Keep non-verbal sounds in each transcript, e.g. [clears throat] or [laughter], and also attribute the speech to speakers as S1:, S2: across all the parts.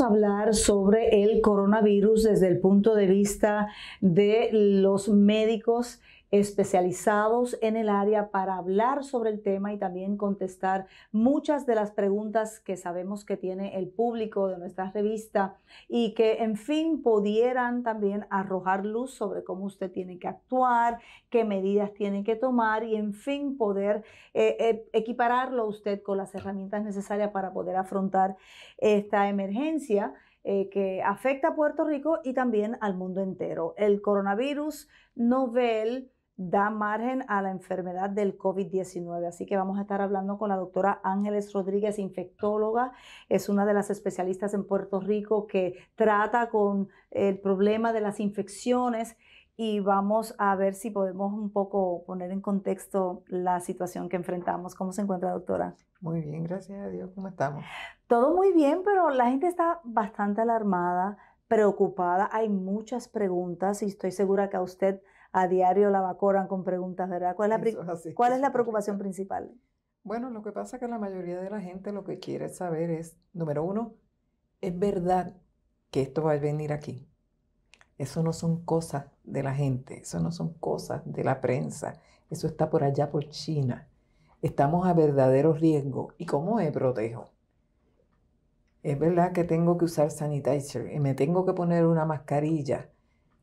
S1: hablar sobre el coronavirus desde el punto de vista de los médicos especializados en el área para hablar sobre el tema y también contestar muchas de las preguntas que sabemos que tiene el público de nuestra revista y que, en fin, pudieran también arrojar luz sobre cómo usted tiene que actuar, qué medidas tiene que tomar y, en fin, poder eh, eh equipararlo usted con las herramientas necesarias para poder afrontar esta emergencia. Eh, que afecta a Puerto Rico y también al mundo entero. El coronavirus novel da margen a la enfermedad del COVID-19. Así que vamos a estar hablando con la doctora Ángeles Rodríguez, infectóloga. Es una de las especialistas en Puerto Rico que trata con el problema de las infecciones y vamos a ver si podemos un poco poner en contexto la situación que enfrentamos. ¿Cómo se encuentra, doctora?
S2: Muy bien, gracias a Dios. ¿Cómo estamos?
S1: Todo muy bien, pero la gente está bastante alarmada, preocupada. Hay muchas preguntas y estoy segura que a usted a diario la vacoran con preguntas, ¿verdad? ¿Cuál es la, [laughs] preocupación principal?
S2: Bueno, lo que pasa es que la mayoría de la gente lo que quiere saber es, número uno, es verdad que esto va a venir aquí. Eso no son cosas de la gente, eso no son cosas de la prensa, eso está por allá por China. Estamos a verdadero riesgo. ¿Y cómo me protejo? Es verdad que tengo que usar sanitizer y me tengo que poner una mascarilla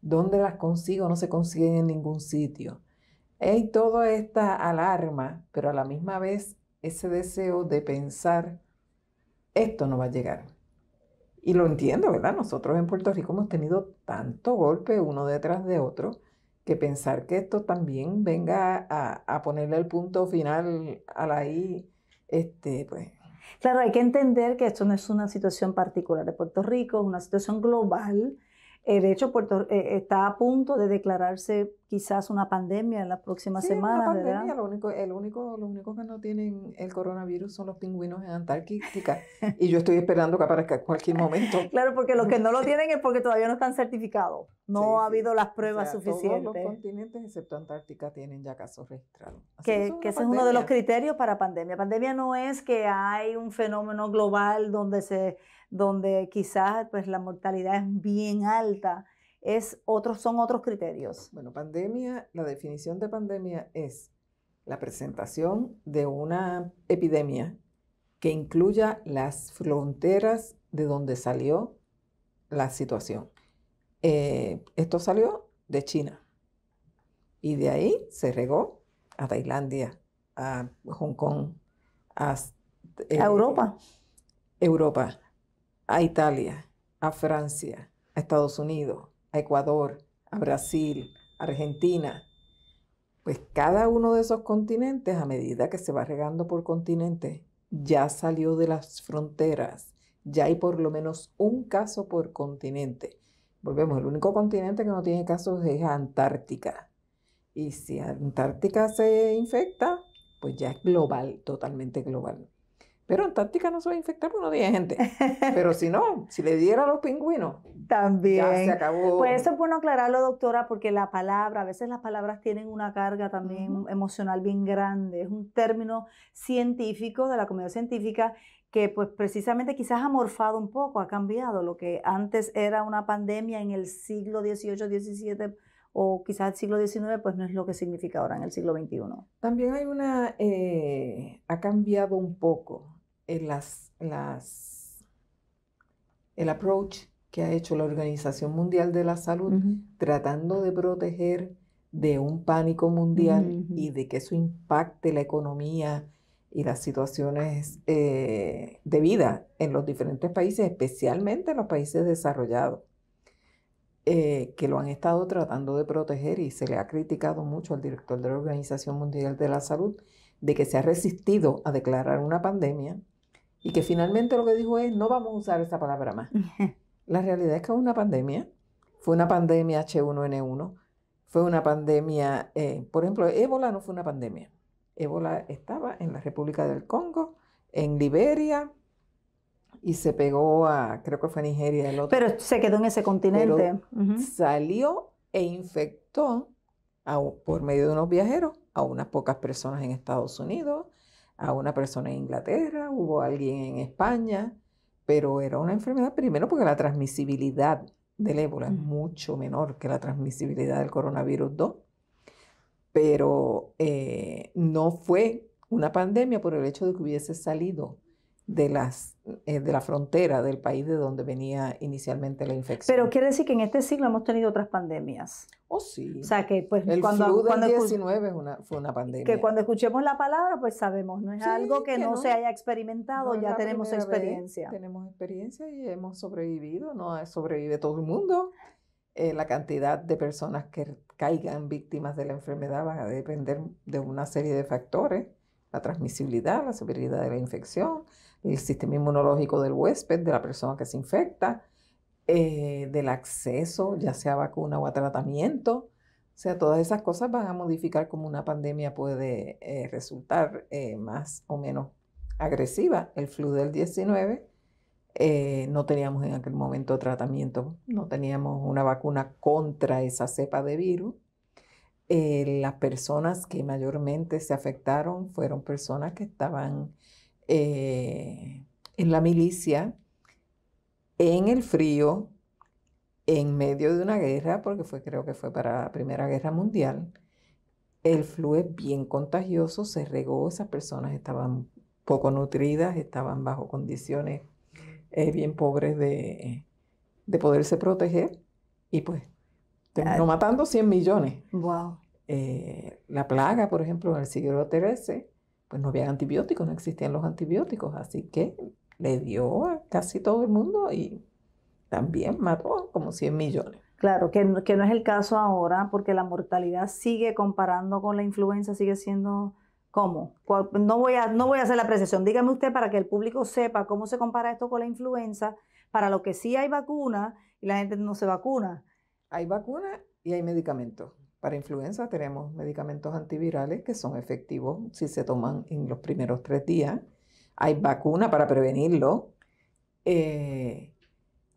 S2: ¿Dónde las consigo? No se consiguen en ningún sitio. Hay toda esta alarma, pero a la misma vez ese deseo de pensar, esto no va a llegar. Y lo entiendo, ¿verdad? Nosotros en Puerto Rico hemos tenido tanto golpe uno detrás de otro que pensar que esto también venga a, ponerle el
S1: punto final a la I, este, pues Claro, hay que entender que esto no es una situación particular de Puerto Rico, es una situación global eh, de hecho, Puerto eh, eh, está a punto de declararse quizás una pandemia en las próximas sí, semanas, una pandemia,
S2: Lo único, el único, los únicos que no tienen el coronavirus son los pingüinos en Antártica. [laughs] y yo estoy esperando que aparezca en cualquier momento. [laughs]
S1: claro, porque los que no lo [laughs] tienen es porque todavía no están certificados. No ha habido las pruebas suficientes. Todos los continentes, excepto Antártica, tienen ya casos registrados. que ese es uno de los criterios para pandemia. Pandemia no es que hay un fenómeno global donde se donde quizás pues, la mortalidad es bien alta. Es otros, son otros criterios. Bueno, pandemia, la definición de pandemia es la
S2: presentación de una epidemia que incluya las fronteras de donde salió la situación. Eh, esto salió de China y de ahí se regó a Tailandia, a Hong Kong, a, eh, Europa. Europa a Italia, a Francia, a Estados Unidos, a Ecuador, a Brasil, Argentina. Pues cada uno de esos continentes, a medida que se va regando por continente, ya salió de las fronteras. Ya hay por lo menos un caso por continente. Volvemos, el único continente que no tiene casos es Antártica. Y si Antártica se infecta, pues ya es global, totalmente global. Pero en Antártica no se va a infectar uno no gente. Pero [laughs] si no, si le diera a los pingüinos, también. Ya se acabó. Pues eso
S1: es bueno aclararlo, doctora, porque la palabra, a veces las palabras tienen una carga también emocional bien grande. Es un término científico de la comunidad científica que pues precisamente quizás ha morfado un poco, ha cambiado lo que antes era una pandemia en el siglo XVIII, XVII o quizás el siglo XIX, pues no es lo que significa ahora en el siglo XXI. También
S2: hay una, eh, ha cambiado un poco las, las, el approach que ha hecho la Organización Mundial de la Salud tratando de proteger de un pánico mundial y de que eso impacte la economía y las situaciones eh, de vida en los diferentes países, especialmente en los países desarrollados, eh, que lo han estado tratando de proteger y se le ha criticado mucho al director de la Organización Mundial de la Salud de que se ha resistido a declarar una pandemia y que finalmente lo que dijo es, no vamos a usar esa palabra más. [laughs] La realidad es que fue una pandemia, fue una pandemia H1N1, fue una pandemia, eh, por ejemplo, ébola no fue una pandemia, ébola estaba en la República del Congo, en Liberia, y se pegó a, creo que fue Nigeria el otro. Pero se quedó en ese continente. Salió e infectó por medio de unos viajeros a unas pocas personas en Estados Unidos, a una persona en Inglaterra, hubo alguien en España, pero era una enfermedad primero porque la transmisibilidad del ébola es mucho menor que la transmisibilidad del coronavirus 2, pero eh, no fue una pandemia por el hecho de que hubiese salido de, las, eh, de la frontera del país de donde venía inicialmente la infección.
S1: Pero quiere decir que en este siglo hemos tenido otras pandemias. Oh, sí. O sea,
S2: que pues, el cuando, flu del 19 fue una pandemia. Que
S1: cuando escuchemos la palabra, pues sabemos, no es algo que, no, se haya experimentado, ya tenemos experiencia. tenemos
S2: experiencia y hemos sobrevivido, no eh, sobrevive todo el mundo. Eh, la cantidad de personas que caigan víctimas de la enfermedad va a depender de una serie de factores, la transmisibilidad, la severidad de la infección, el sistema inmunológico del huésped, de la persona que se infecta, eh, del acceso, ya sea a vacuna o a tratamiento. O sea, todas esas cosas van a modificar cómo una pandemia puede eh, resultar eh, más o menos agresiva. El flu del 19, no teníamos en aquel momento tratamiento, no teníamos una vacuna contra esa cepa de virus. las personas que mayormente se afectaron fueron personas que estaban eh, en la milicia, en el frío, en medio de una guerra, porque fue, creo que fue para la Primera Guerra Mundial, el flu es bien contagioso, se regó, esas personas estaban poco nutridas, estaban bajo condiciones eh, bien pobres de, poderse proteger y pues terminó matando 100 millones. Wow. Eh, la plaga, por ejemplo, en el siglo XIII pues no había antibióticos, no existían los antibióticos, así que le dio a casi todo el mundo y también mató como 100 millones.
S1: Claro, que, no es el caso ahora, porque la mortalidad sigue comparando con la influenza, sigue siendo... como No voy, a, no voy a hacer la apreciación. Dígame usted para que el público sepa cómo se compara esto con la influenza, para lo que sí hay vacuna y la gente no se vacuna. Hay vacuna
S2: y hay medicamentos. Para influenza tenemos medicamentos antivirales que son efectivos si se toman en los primeros tres días. Hay vacuna para prevenirlo. Eh,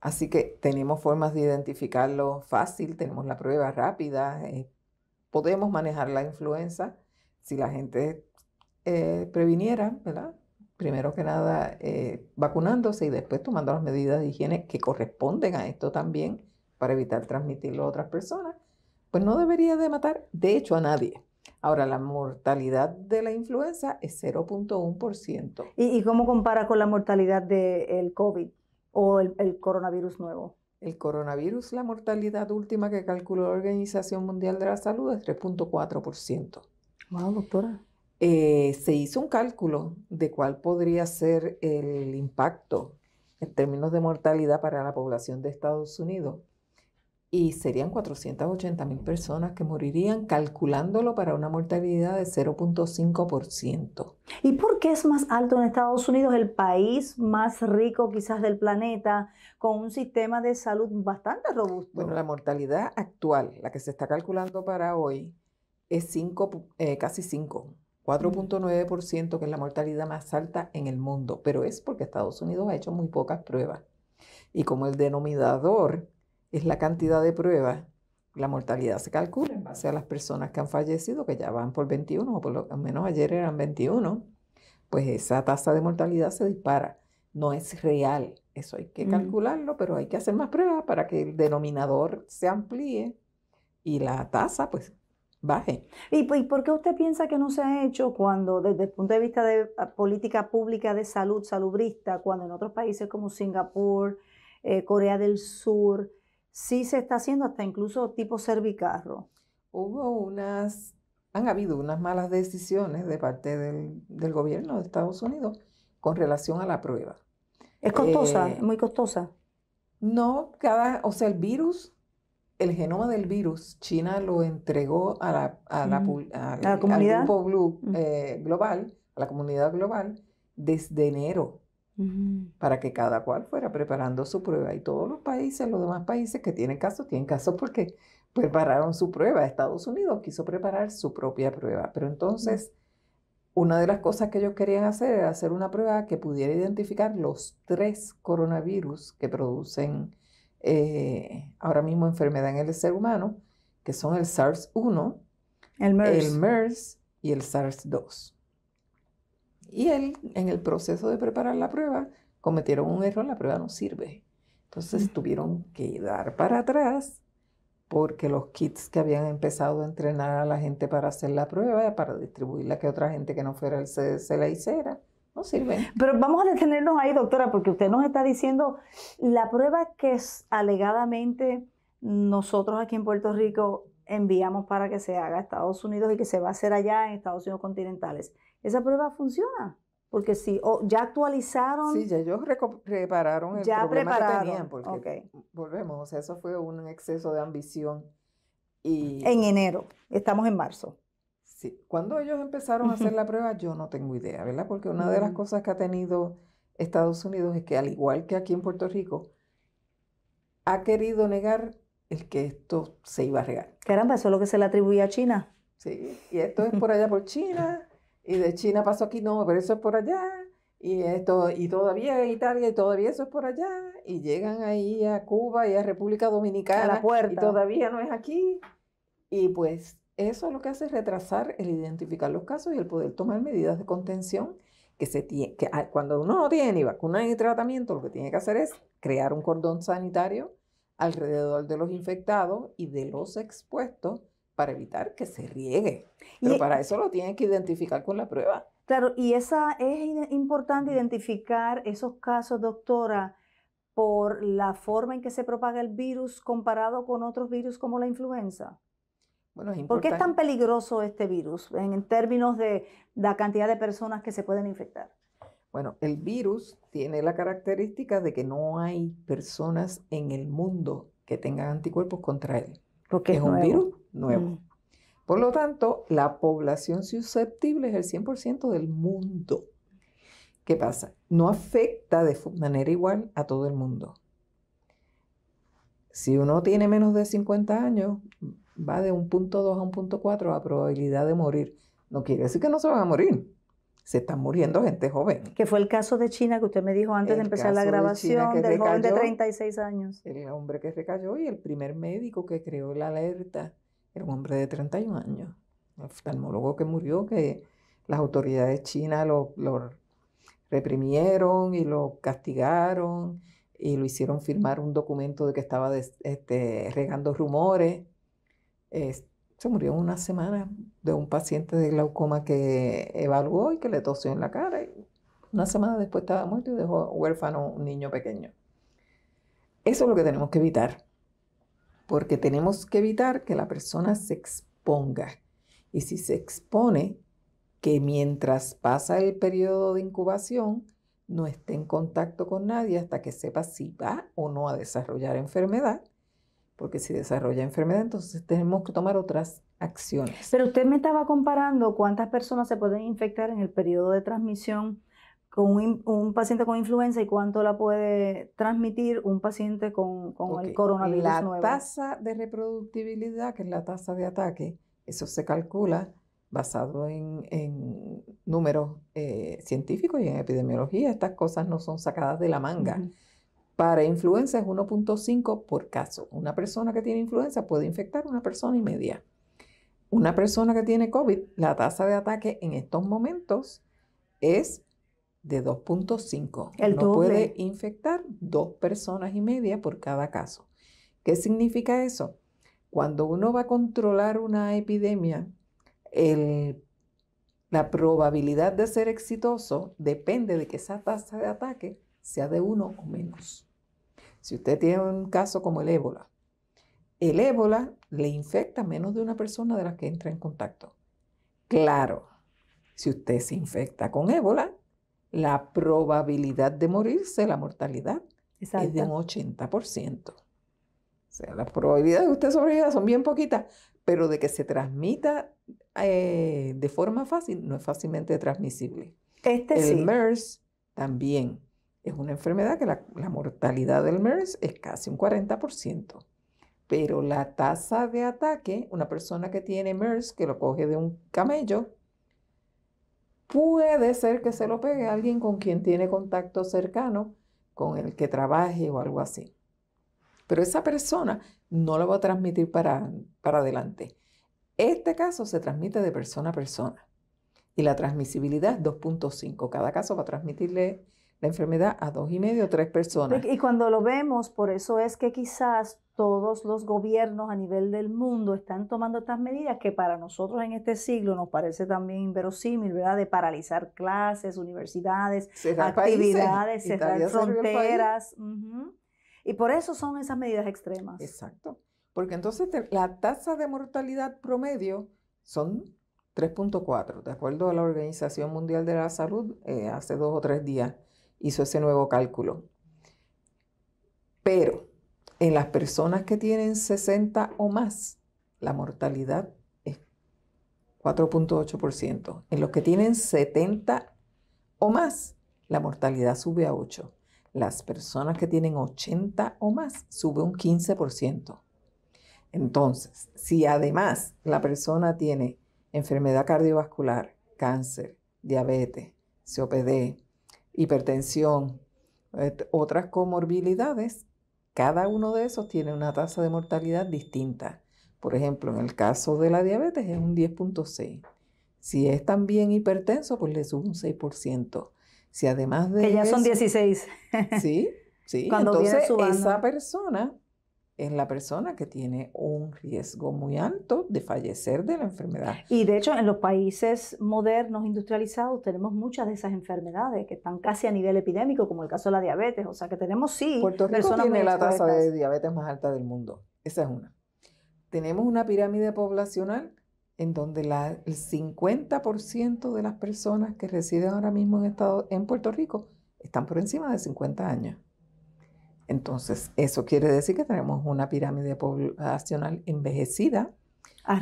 S2: así que tenemos formas de identificarlo fácil, tenemos la prueba rápida, eh, podemos manejar la influenza si la gente eh, previniera, ¿verdad? Primero que nada vacunándose y después tomando las medidas de higiene que corresponden a esto también para evitar transmitirlo a otras personas pues no debería de matar, de hecho, a nadie. Ahora, la mortalidad de la influenza es 0.1%. ¿Y, ¿Y cómo compara con la mortalidad del COVID o el, coronavirus nuevo? El coronavirus, la mortalidad última que calculó la Organización Mundial de la Salud es 3.4%.
S1: Wow, doctora.
S2: Eh, se hizo un cálculo de cuál podría ser el impacto en términos de mortalidad para la población de Estados Unidos y serían 480 mil personas que morirían calculándolo para una mortalidad de 0.5%.
S1: ¿Y por qué es más alto en Estados Unidos, el país más rico quizás del planeta, con un sistema de salud bastante robusto? Bueno, la
S2: mortalidad actual, la que se está calculando para hoy, es cinco, eh, casi 5. 4.9%, que es la mortalidad más alta en el mundo, pero es porque Estados Unidos ha hecho muy pocas pruebas. Y como el denominador es la cantidad de pruebas. La mortalidad se calcula en base a las personas que han fallecido, que ya van por 21, o por lo menos ayer eran 21, pues esa tasa de mortalidad se dispara. No es real, eso hay que mm. calcularlo, pero hay que hacer más pruebas para que el denominador se amplíe y la tasa pues baje.
S1: ¿Y, pues por qué usted piensa que no se ha hecho cuando, desde el punto de vista de ah, política pública de salud, salubrista, cuando en otros países como Singapur, eh, Corea del Sur, sí se está haciendo hasta incluso tipo cervicarro. Hubo unas,
S2: han habido unas malas decisiones de parte del, gobierno de Estados Unidos con relación a la prueba.
S1: ¿Es costosa? ¿Es eh,
S2: ¿Muy costosa? No, cada, o sea, el virus, el genoma del virus, China lo entregó a la, comunidad global, a la comunidad global, desde enero para que cada cual fuera preparando su prueba. Y todos los países, los demás países que tienen casos, tienen caso porque prepararon su prueba. Estados Unidos quiso preparar su propia prueba. Pero entonces, una de las cosas que ellos querían hacer era hacer una prueba que pudiera identificar los tres coronavirus que producen eh, ahora mismo enfermedad en el ser humano, que son el SARS-1, el MERS y el SARS-2. Y él, en el proceso de preparar la prueba, cometieron un error, la prueba no sirve. Entonces tuvieron que dar para atrás porque los kits que habían empezado a entrenar a la gente para hacer la prueba, para distribuirla que otra gente
S1: que no fuera el CDC la hiciera, no sirve Pero vamos a detenernos ahí, doctora, porque usted nos está diciendo la prueba que es, alegadamente nosotros aquí en Puerto Rico enviamos para que se haga a Estados Unidos y que se va a hacer allá en Estados Unidos continentales esa prueba funciona. Porque sí, ya actualizaron. Sí, ya ellos prepararon
S2: el ya problema que tenían. Porque volvemos, o sea, eso fue un exceso de ambición. Y en enero, estamos en marzo. Sí, cuando ellos empezaron a hacer la prueba, yo no tengo idea, ¿verdad? Porque una de las mm. cosas que ha tenido Estados Unidos es que, al igual que aquí en Puerto Rico, ha querido negar el que esto se iba a regar. Caramba, eso es lo que se le atribuía a China. Sí, y esto es por allá por China, [laughs] y de China pasó aquí, no, pero eso es por allá, y esto, y todavía en Italia, y todavía eso es por allá, y llegan ahí a Cuba y a República Dominicana, la puerta. y todavía no es aquí. Y pues eso es lo que hace retrasar el identificar los casos y el poder tomar medidas de contención que se tiene, que ah, cuando uno no tiene ni vacuna ni tratamiento, lo que tiene que hacer es crear un cordón sanitario alrededor de los infectados y de los expuestos para evitar que se riegue. Pero para eso lo tienen que identificar con la prueba.
S1: Claro, y esa es importante identificar esos casos, doctora, por la forma en que se propaga el virus comparado con otros virus como la influenza. Bueno, es ¿Por qué es tan peligroso este virus en, términos de la cantidad de personas que se pueden infectar?
S2: Bueno, el virus tiene la característica de que no hay personas en el mundo que tengan anticuerpos contra él.
S1: Porque es, es un virus nuevo, mm.
S2: Por lo tanto, la población susceptible es el 100% del mundo. ¿Qué pasa? No afecta de manera igual a todo el mundo. Si uno tiene menos de 50 años, va de un punto 2 a un punto 4 la probabilidad de morir. No quiere decir que no se van a
S1: morir. Se están muriendo gente joven. Que fue el caso de China que usted me dijo antes de empezar la grabación de del joven de
S2: 36 años. El hombre que recayó y el primer médico que creó la alerta era un hombre de 31 años, un oftalmólogo que murió, que las autoridades chinas lo, reprimieron y lo castigaron y lo hicieron firmar un documento de que estaba este, regando rumores. se murió en una semana de un paciente de glaucoma que evaluó y que le tosió en la cara. Y una semana después estaba muerto y dejó huérfano un niño pequeño. Eso es lo que tenemos que evitar porque tenemos que evitar que la persona se exponga. Y si se expone, que mientras pasa el periodo de incubación, no esté en contacto con nadie hasta que sepa si va o no a desarrollar enfermedad, porque si desarrolla enfermedad, entonces tenemos que tomar otras acciones.
S1: Pero usted me estaba comparando cuántas personas se pueden infectar en el periodo de transmisión con un, paciente con influenza y cuánto la puede transmitir un paciente con, el coronavirus la La tasa
S2: de reproductibilidad, que es la tasa de ataque, eso se calcula basado en, números eh, científicos y en epidemiología. Estas cosas no son sacadas de la manga. Para influenza es 1.5 por caso. Una persona que tiene influenza puede infectar a una persona y media. Una persona que tiene COVID, la tasa de ataque en estos momentos es de 2.5. El no puede infectar dos personas y media por cada caso. ¿Qué significa eso? Cuando uno va a controlar una epidemia, la probabilidad de ser exitoso depende de que esa tasa de ataque sea de uno o menos. Si usted tiene un caso como el ébola, el ébola le infecta menos de una persona de las que entra en contacto. Claro, si usted se infecta con ébola, la probabilidad de morirse, la mortalidad, es de un 80%. O sea, las probabilidades de usted sobrevivir son bien poquitas, pero de que se transmita eh, de forma fácil, no es fácilmente transmisible.
S1: Este el
S2: MERS también es una enfermedad que la, la mortalidad del MERS es casi un 40%, pero la tasa de ataque, una persona que tiene MERS, que lo coge de un camello, puede ser que se lo pegue a alguien con quien tiene contacto cercano, con el que trabaje o algo así. Pero esa persona no lo va a transmitir para, para adelante. Este caso se transmite de persona a persona. Y la transmisibilidad 2.5. Cada caso va a transmitirle la enfermedad a dos y medio o tres personas.
S1: Y cuando lo vemos, por eso es que quizás todos los gobiernos a nivel del mundo están tomando estas medidas que para nosotros en este siglo nos parece también inverosímil, ¿verdad? De paralizar clases, universidades, actividades, cerrar fronteras. Y por eso son esas medidas extremas. Exacto. Porque entonces la
S2: tasa de mortalidad promedio son 3.4, de acuerdo a la Organización Mundial de la Salud, eh, hace dos o tres días hizo ese nuevo cálculo. Pero en las personas que tienen 60 o más, la mortalidad es 4.8%. En los que tienen 70 o más, la mortalidad sube a 8. Las personas que tienen 80 o más sube un 15%. Entonces, si además la persona tiene enfermedad cardiovascular, cáncer, diabetes, COPD, hipertensión, eh, otras comorbilidades, cada uno de esos tiene una tasa de mortalidad distinta. Por ejemplo, en el caso de la diabetes es un 10.6. Si es también hipertenso, pues le sube un 6%. Si además de... Que ya son 16. sí, sí. [laughs] Cuando entonces esa
S1: persona
S2: es la persona que tiene un riesgo muy alto de fallecer de la enfermedad.
S1: Y de hecho, en los países modernos, industrializados, tenemos muchas de esas enfermedades que están casi a nivel epidémico, como el caso de la diabetes. O sea que tenemos sí. Puerto Rico tiene la tasa de
S2: diabetes más alta del mundo. Esa es una. Tenemos una pirámide poblacional en donde la, el 50% de las personas que residen ahora mismo en, estado, en Puerto Rico están por encima de 50 años. Entonces, eso quiere decir que tenemos una pirámide poblacional envejecida.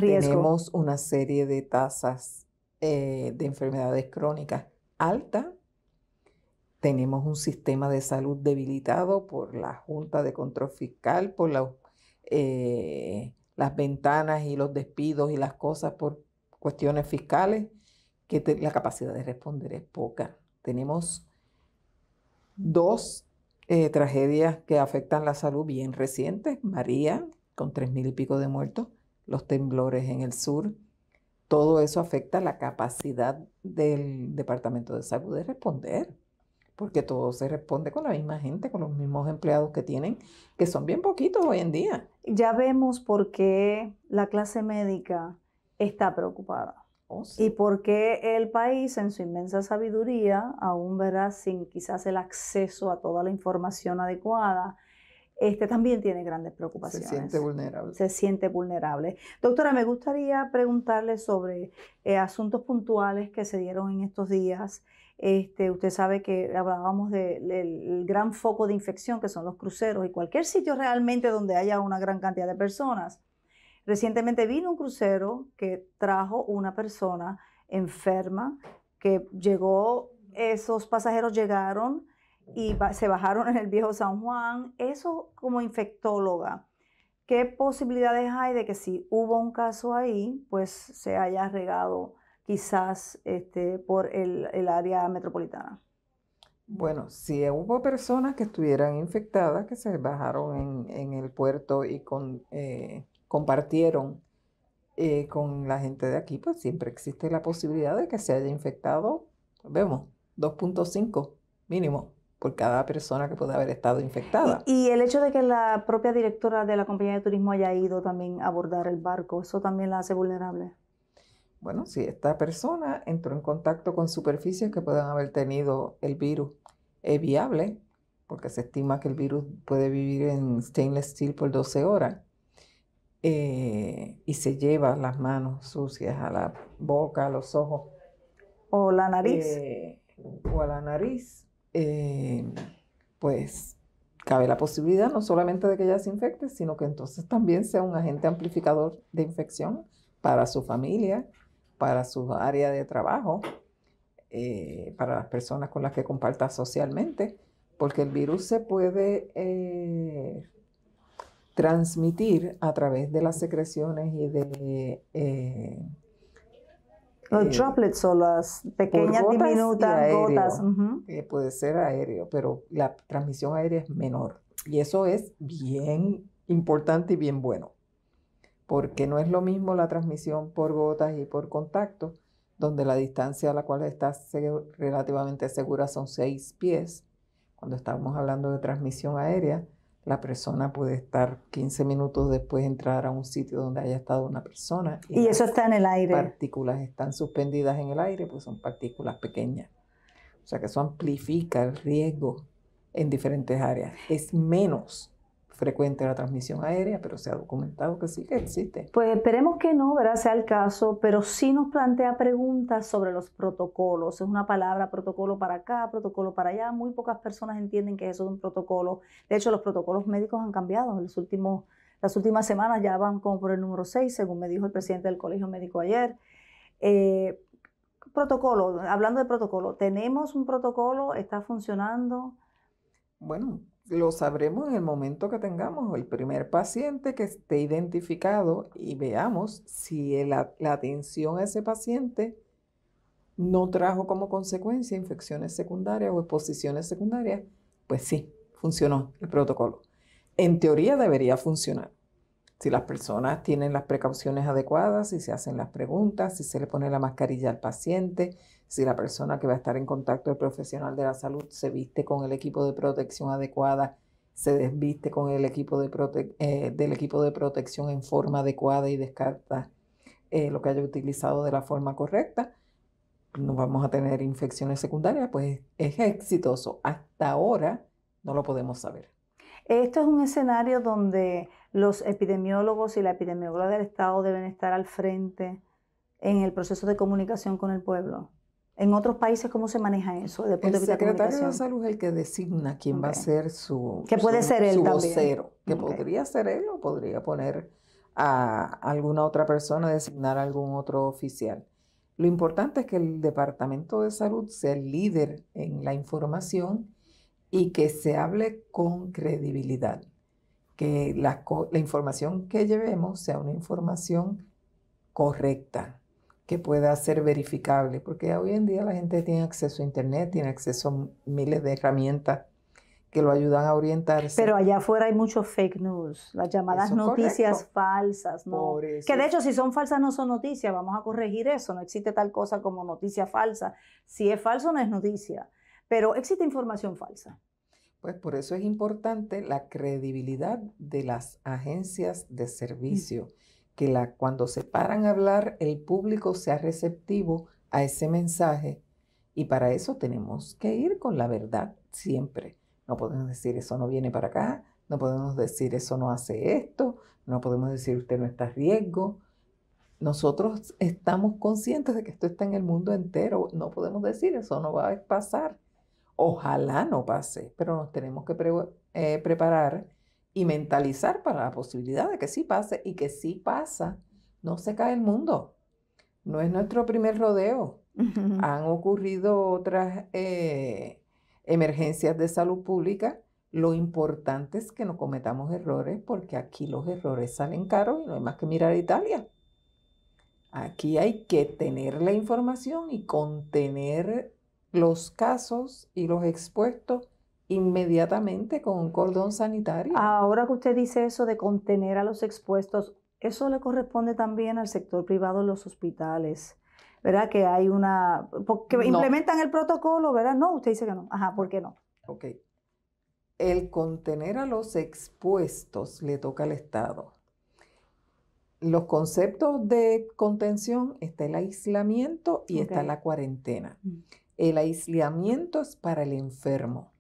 S2: Tenemos una serie de tasas eh, de enfermedades crónicas alta, Tenemos un sistema de salud debilitado por la Junta de Control Fiscal, por eh, las ventanas y los despidos y las cosas por cuestiones fiscales, que la capacidad de responder es poca. Tenemos dos eh, tragedias que afectan la salud bien recientes, María, con tres mil y pico de muertos, los temblores en el sur, todo eso afecta la capacidad del Departamento de Salud de responder, porque todo se responde con la misma gente, con los
S1: mismos empleados que tienen, que son bien poquitos hoy en día. Ya vemos por qué la clase médica está preocupada. Oh, y porque el país, en su inmensa sabiduría, aún verá sin quizás el acceso a toda la información adecuada, este también tiene grandes preocupaciones. Se siente vulnerable. Se siente vulnerable. Doctora, me gustaría preguntarle sobre eh, asuntos puntuales que se dieron en estos días. Este, usted sabe que hablábamos del gran foco de infección que son los cruceros y cualquier sitio realmente donde haya una gran cantidad de personas Recientemente vino un crucero que trajo una persona enferma que llegó, esos pasajeros llegaron y se bajaron en el viejo San Juan. Eso como infectóloga, ¿qué posibilidades hay de que si hubo un caso ahí, pues se haya regado quizás este, por el, área metropolitana?
S2: Bueno, si hubo personas que estuvieran infectadas, que se bajaron en, el puerto y con eh, compartieron eh, con la gente de aquí, pues siempre existe la posibilidad de que se haya infectado, vemos, 2.5 mínimo por cada persona que puede haber estado infectada.
S1: Y, y, el hecho de que la propia directora de la compañía de turismo haya ido también a abordar el barco, ¿eso también la hace vulnerable?
S2: Bueno, si esta persona entró en contacto con superficies que puedan haber tenido el virus, es viable, porque se estima que el virus puede vivir en stainless steel por 12 horas. Eh, y se lleva las manos sucias a la boca, a los ojos. O la nariz. Eh, o a la nariz, eh, pues cabe la posibilidad no solamente de que ella se infecte, sino que entonces también sea un agente amplificador de infección para su familia, para su área de trabajo, para las personas con las que comparta socialmente, porque el virus se puede transmitir a través de las secreciones y de... Eh,
S1: los eh, droplets o las pequeñas diminutas gotas.
S2: puede ser aéreo, pero la transmisión aérea es menor. Y eso es bien importante y bien bueno, porque no es lo mismo la transmisión por gotas y por contacto, donde la distancia a la cual estás relativamente segura son seis pies, cuando estamos hablando de transmisión aérea, la persona puede estar 15 minutos después de entrar a un sitio donde haya estado una persona. Y, eso está en el aire. Partículas están suspendidas en el aire, pues son partículas pequeñas. O sea que eso amplifica el riesgo en diferentes áreas. Es menos frecuente la transmisión aérea, pero se ha documentado que sí que existe.
S1: Pues esperemos que no, ¿verdad? Sea el caso, pero sí nos plantea preguntas sobre los protocolos. Es una palabra, protocolo para acá, protocolo para allá. Muy pocas personas entienden que eso es un protocolo. De hecho, los protocolos médicos han cambiado en los últimos, las últimas semanas, ya van como por el número 6, según me dijo el presidente del Colegio Médico ayer. Eh, protocolo, hablando de protocolo, ¿tenemos un protocolo? ¿Está funcionando? Bueno,
S2: lo sabremos en el momento que tengamos el primer paciente que esté identificado y veamos si la, atención a ese paciente no trajo como consecuencia infecciones secundarias o exposiciones secundarias, pues sí, funcionó el protocolo. En teoría debería funcionar. Si las personas tienen las precauciones adecuadas, si se hacen las preguntas, si se le pone la mascarilla al paciente, si la persona que va a estar en contacto el profesional de la salud se viste con el equipo de protección adecuada, se desviste con el equipo de eh, del equipo de protección en forma adecuada y descarta eh, lo que haya utilizado de la forma correcta, no vamos a tener infecciones secundarias, pues es exitoso. Hasta ahora no lo podemos saber.
S1: Esto es un escenario donde los epidemiólogos y la epidemióloga del Estado deben estar al frente en el proceso de comunicación con el pueblo. ¿En otros países cómo se maneja eso? el secretario de,
S2: Salud es el que designa quién va a ser su, que puede ser él su vocero, que podría ser él o podría poner a alguna otra persona, designar a algún otro oficial. Lo importante es que el Departamento de Salud sea el líder en la información y que se hable con credibilidad, que la información que llevemos sea una información correcta que pueda ser verificable, porque hoy en día la gente tiene acceso a Internet, tiene acceso a miles de herramientas que lo ayudan a
S1: orientarse. Pero allá afuera hay muchos fake news, las llamadas noticias falsas, Que de hecho si son falsas no son noticias, vamos a corregir eso, no existe tal cosa como noticia falsa. Si es falso no es noticia, pero existe información falsa.
S2: Pues por eso es importante la credibilidad de las agencias de servicio que cuando se paran a hablar, el público sea receptivo a ese mensaje. Y para eso tenemos que ir con la verdad siempre. No podemos decir eso no viene para acá, no podemos decir eso no hace esto, no podemos decir usted no está a riesgo. Nosotros estamos conscientes de que esto está en el mundo entero, no podemos decir eso no va a pasar. Ojalá no pase, pero nos tenemos que eh, preparar y mentalizar para la posibilidad de que sí pase y que sí pasa. No se cae el mundo. No es nuestro primer rodeo. Han ocurrido otras eh, emergencias de salud pública. Lo importante es que no cometamos errores porque aquí los errores salen caros y no hay más que mirar a Italia. Aquí hay que tener la información y contener los casos y los expuestos inmediatamente con un
S1: cordón sanitario. Ahora que usted dice eso de contener a los expuestos, eso le corresponde también al sector privado en los hospitales. ¿Verdad? Que hay una... que implementan el protocolo, ¿verdad? No, usted dice que no. Ajá, ¿por qué no? Ok. El
S2: contener a los expuestos le toca al Estado. Los conceptos de contención está el aislamiento y está la cuarentena. Mm. El aislamiento es para el enfermo.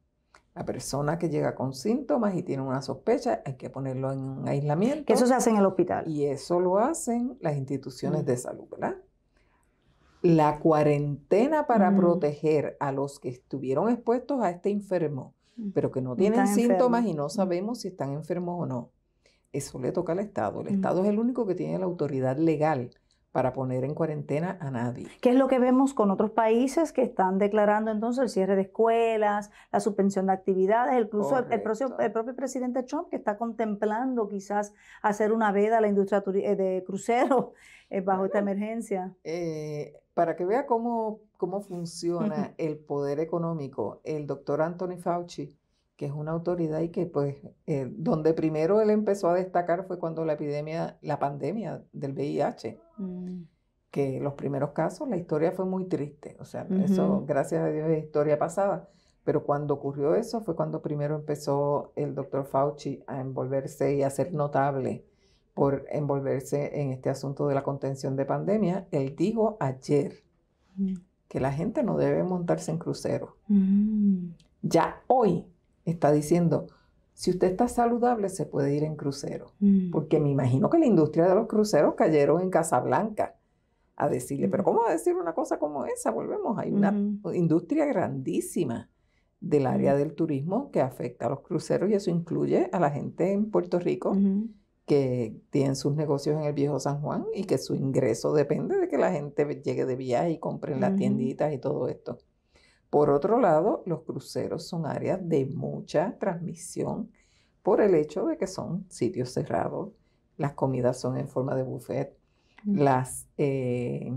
S2: La persona que llega con síntomas y tiene una sospecha, hay que ponerlo en un aislamiento. Que eso se hace en el hospital. Y eso lo hacen las instituciones de salud, ¿verdad? La cuarentena para proteger a los que estuvieron expuestos a este enfermo, mm. pero que no tienen síntomas y no sabemos si están enfermos o no. Eso le toca al Estado. El mm. Estado es el único que tiene la autoridad legal para poner en cuarentena a nadie.
S1: ¿Qué es lo que vemos con otros países que están declarando entonces el cierre de escuelas, la suspensión de actividades, incluso el, propio, presidente Trump que está contemplando quizás hacer una veda a la industria eh, de cruceros eh, bajo esta emergencia? Eh, para que vea cómo, cómo
S2: funciona el poder económico, el doctor Anthony Fauci que es una autoridad y que pues eh, donde primero él empezó a destacar fue cuando la epidemia, la pandemia del VIH, mm. que los primeros casos, la historia fue muy triste, o sea, eso gracias a Dios es historia pasada, pero cuando ocurrió eso fue cuando primero empezó el doctor Fauci a envolverse y a ser notable por envolverse en este asunto de la contención de pandemia. Él dijo ayer que la gente no debe montarse en crucero mm. Ya hoy está diciendo, si usted está saludable se puede ir en crucero, mm. porque me imagino que la industria de los cruceros cayeron en Casablanca a decirle, pero mm. ¿cómo a decir una cosa como esa? Volvemos, hay una industria grandísima del área mm. del turismo que afecta a los cruceros y eso incluye a la gente en Puerto Rico que tiene sus negocios en el viejo San Juan y que su ingreso depende de que la gente llegue de viaje y compre en las tienditas y todo esto. Por otro lado, los cruceros son áreas de mucha transmisión por el hecho de que son sitios cerrados, las comidas son en forma de buffet, mm. eh,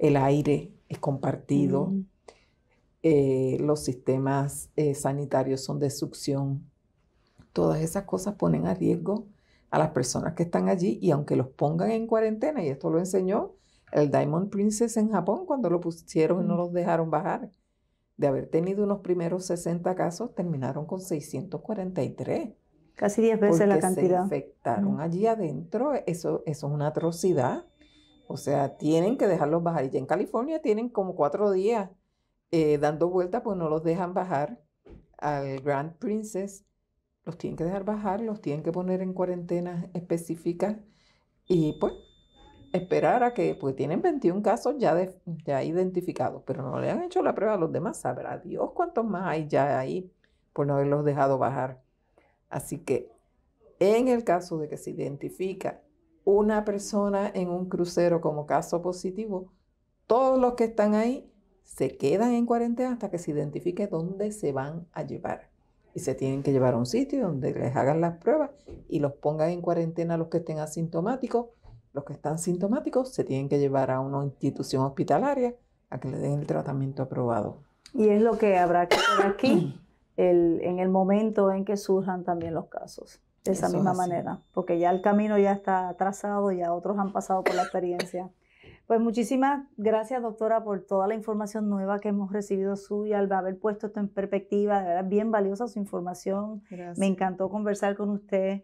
S2: el aire es compartido, mm. eh, los sistemas eh, sanitarios son de succión. Todas esas cosas ponen a riesgo a las personas que están allí y aunque los pongan en cuarentena, y esto lo enseñó el Diamond Princess en Japón cuando lo pusieron y no mm. los dejaron bajar, de haber tenido unos primeros 60 casos, terminaron con 643. Casi 10 veces la cantidad. Se infectaron allí adentro, eso, es una atrocidad. O sea, tienen que dejarlos bajar. Y ya en California tienen como cuatro días eh, dando vuelta, pues no los dejan bajar al Grand Princess. Los tienen que dejar bajar, los tienen que poner en cuarentena específica. Y pues esperar a que, pues tienen 21 casos ya, ya identificados, pero no le han hecho la prueba a los demás. Sabrá Dios cuántos más hay ya ahí por no haberlos dejado bajar. Así que en el caso de que se identifica una persona en un crucero como caso positivo, todos los que están ahí se quedan en cuarentena hasta que se identifique dónde se van a llevar. Y se tienen que llevar a un sitio donde les hagan las pruebas y los pongan en cuarentena los que estén asintomáticos los que están sintomáticos se tienen que llevar a una institución hospitalaria a que le den el tratamiento aprobado.
S1: Y es lo que habrá que hacer aquí [clears throat] en el momento en que surjan también los casos, de esa misma manera, porque ya el camino ya está trazado, ya otros han pasado por la experiencia. Pues muchísimas gracias, doctora, por toda la información nueva que hemos recibido suya, al haber puesto esto en perspectiva. De verdad, bien valiosa su información. Me encantó conversar con usted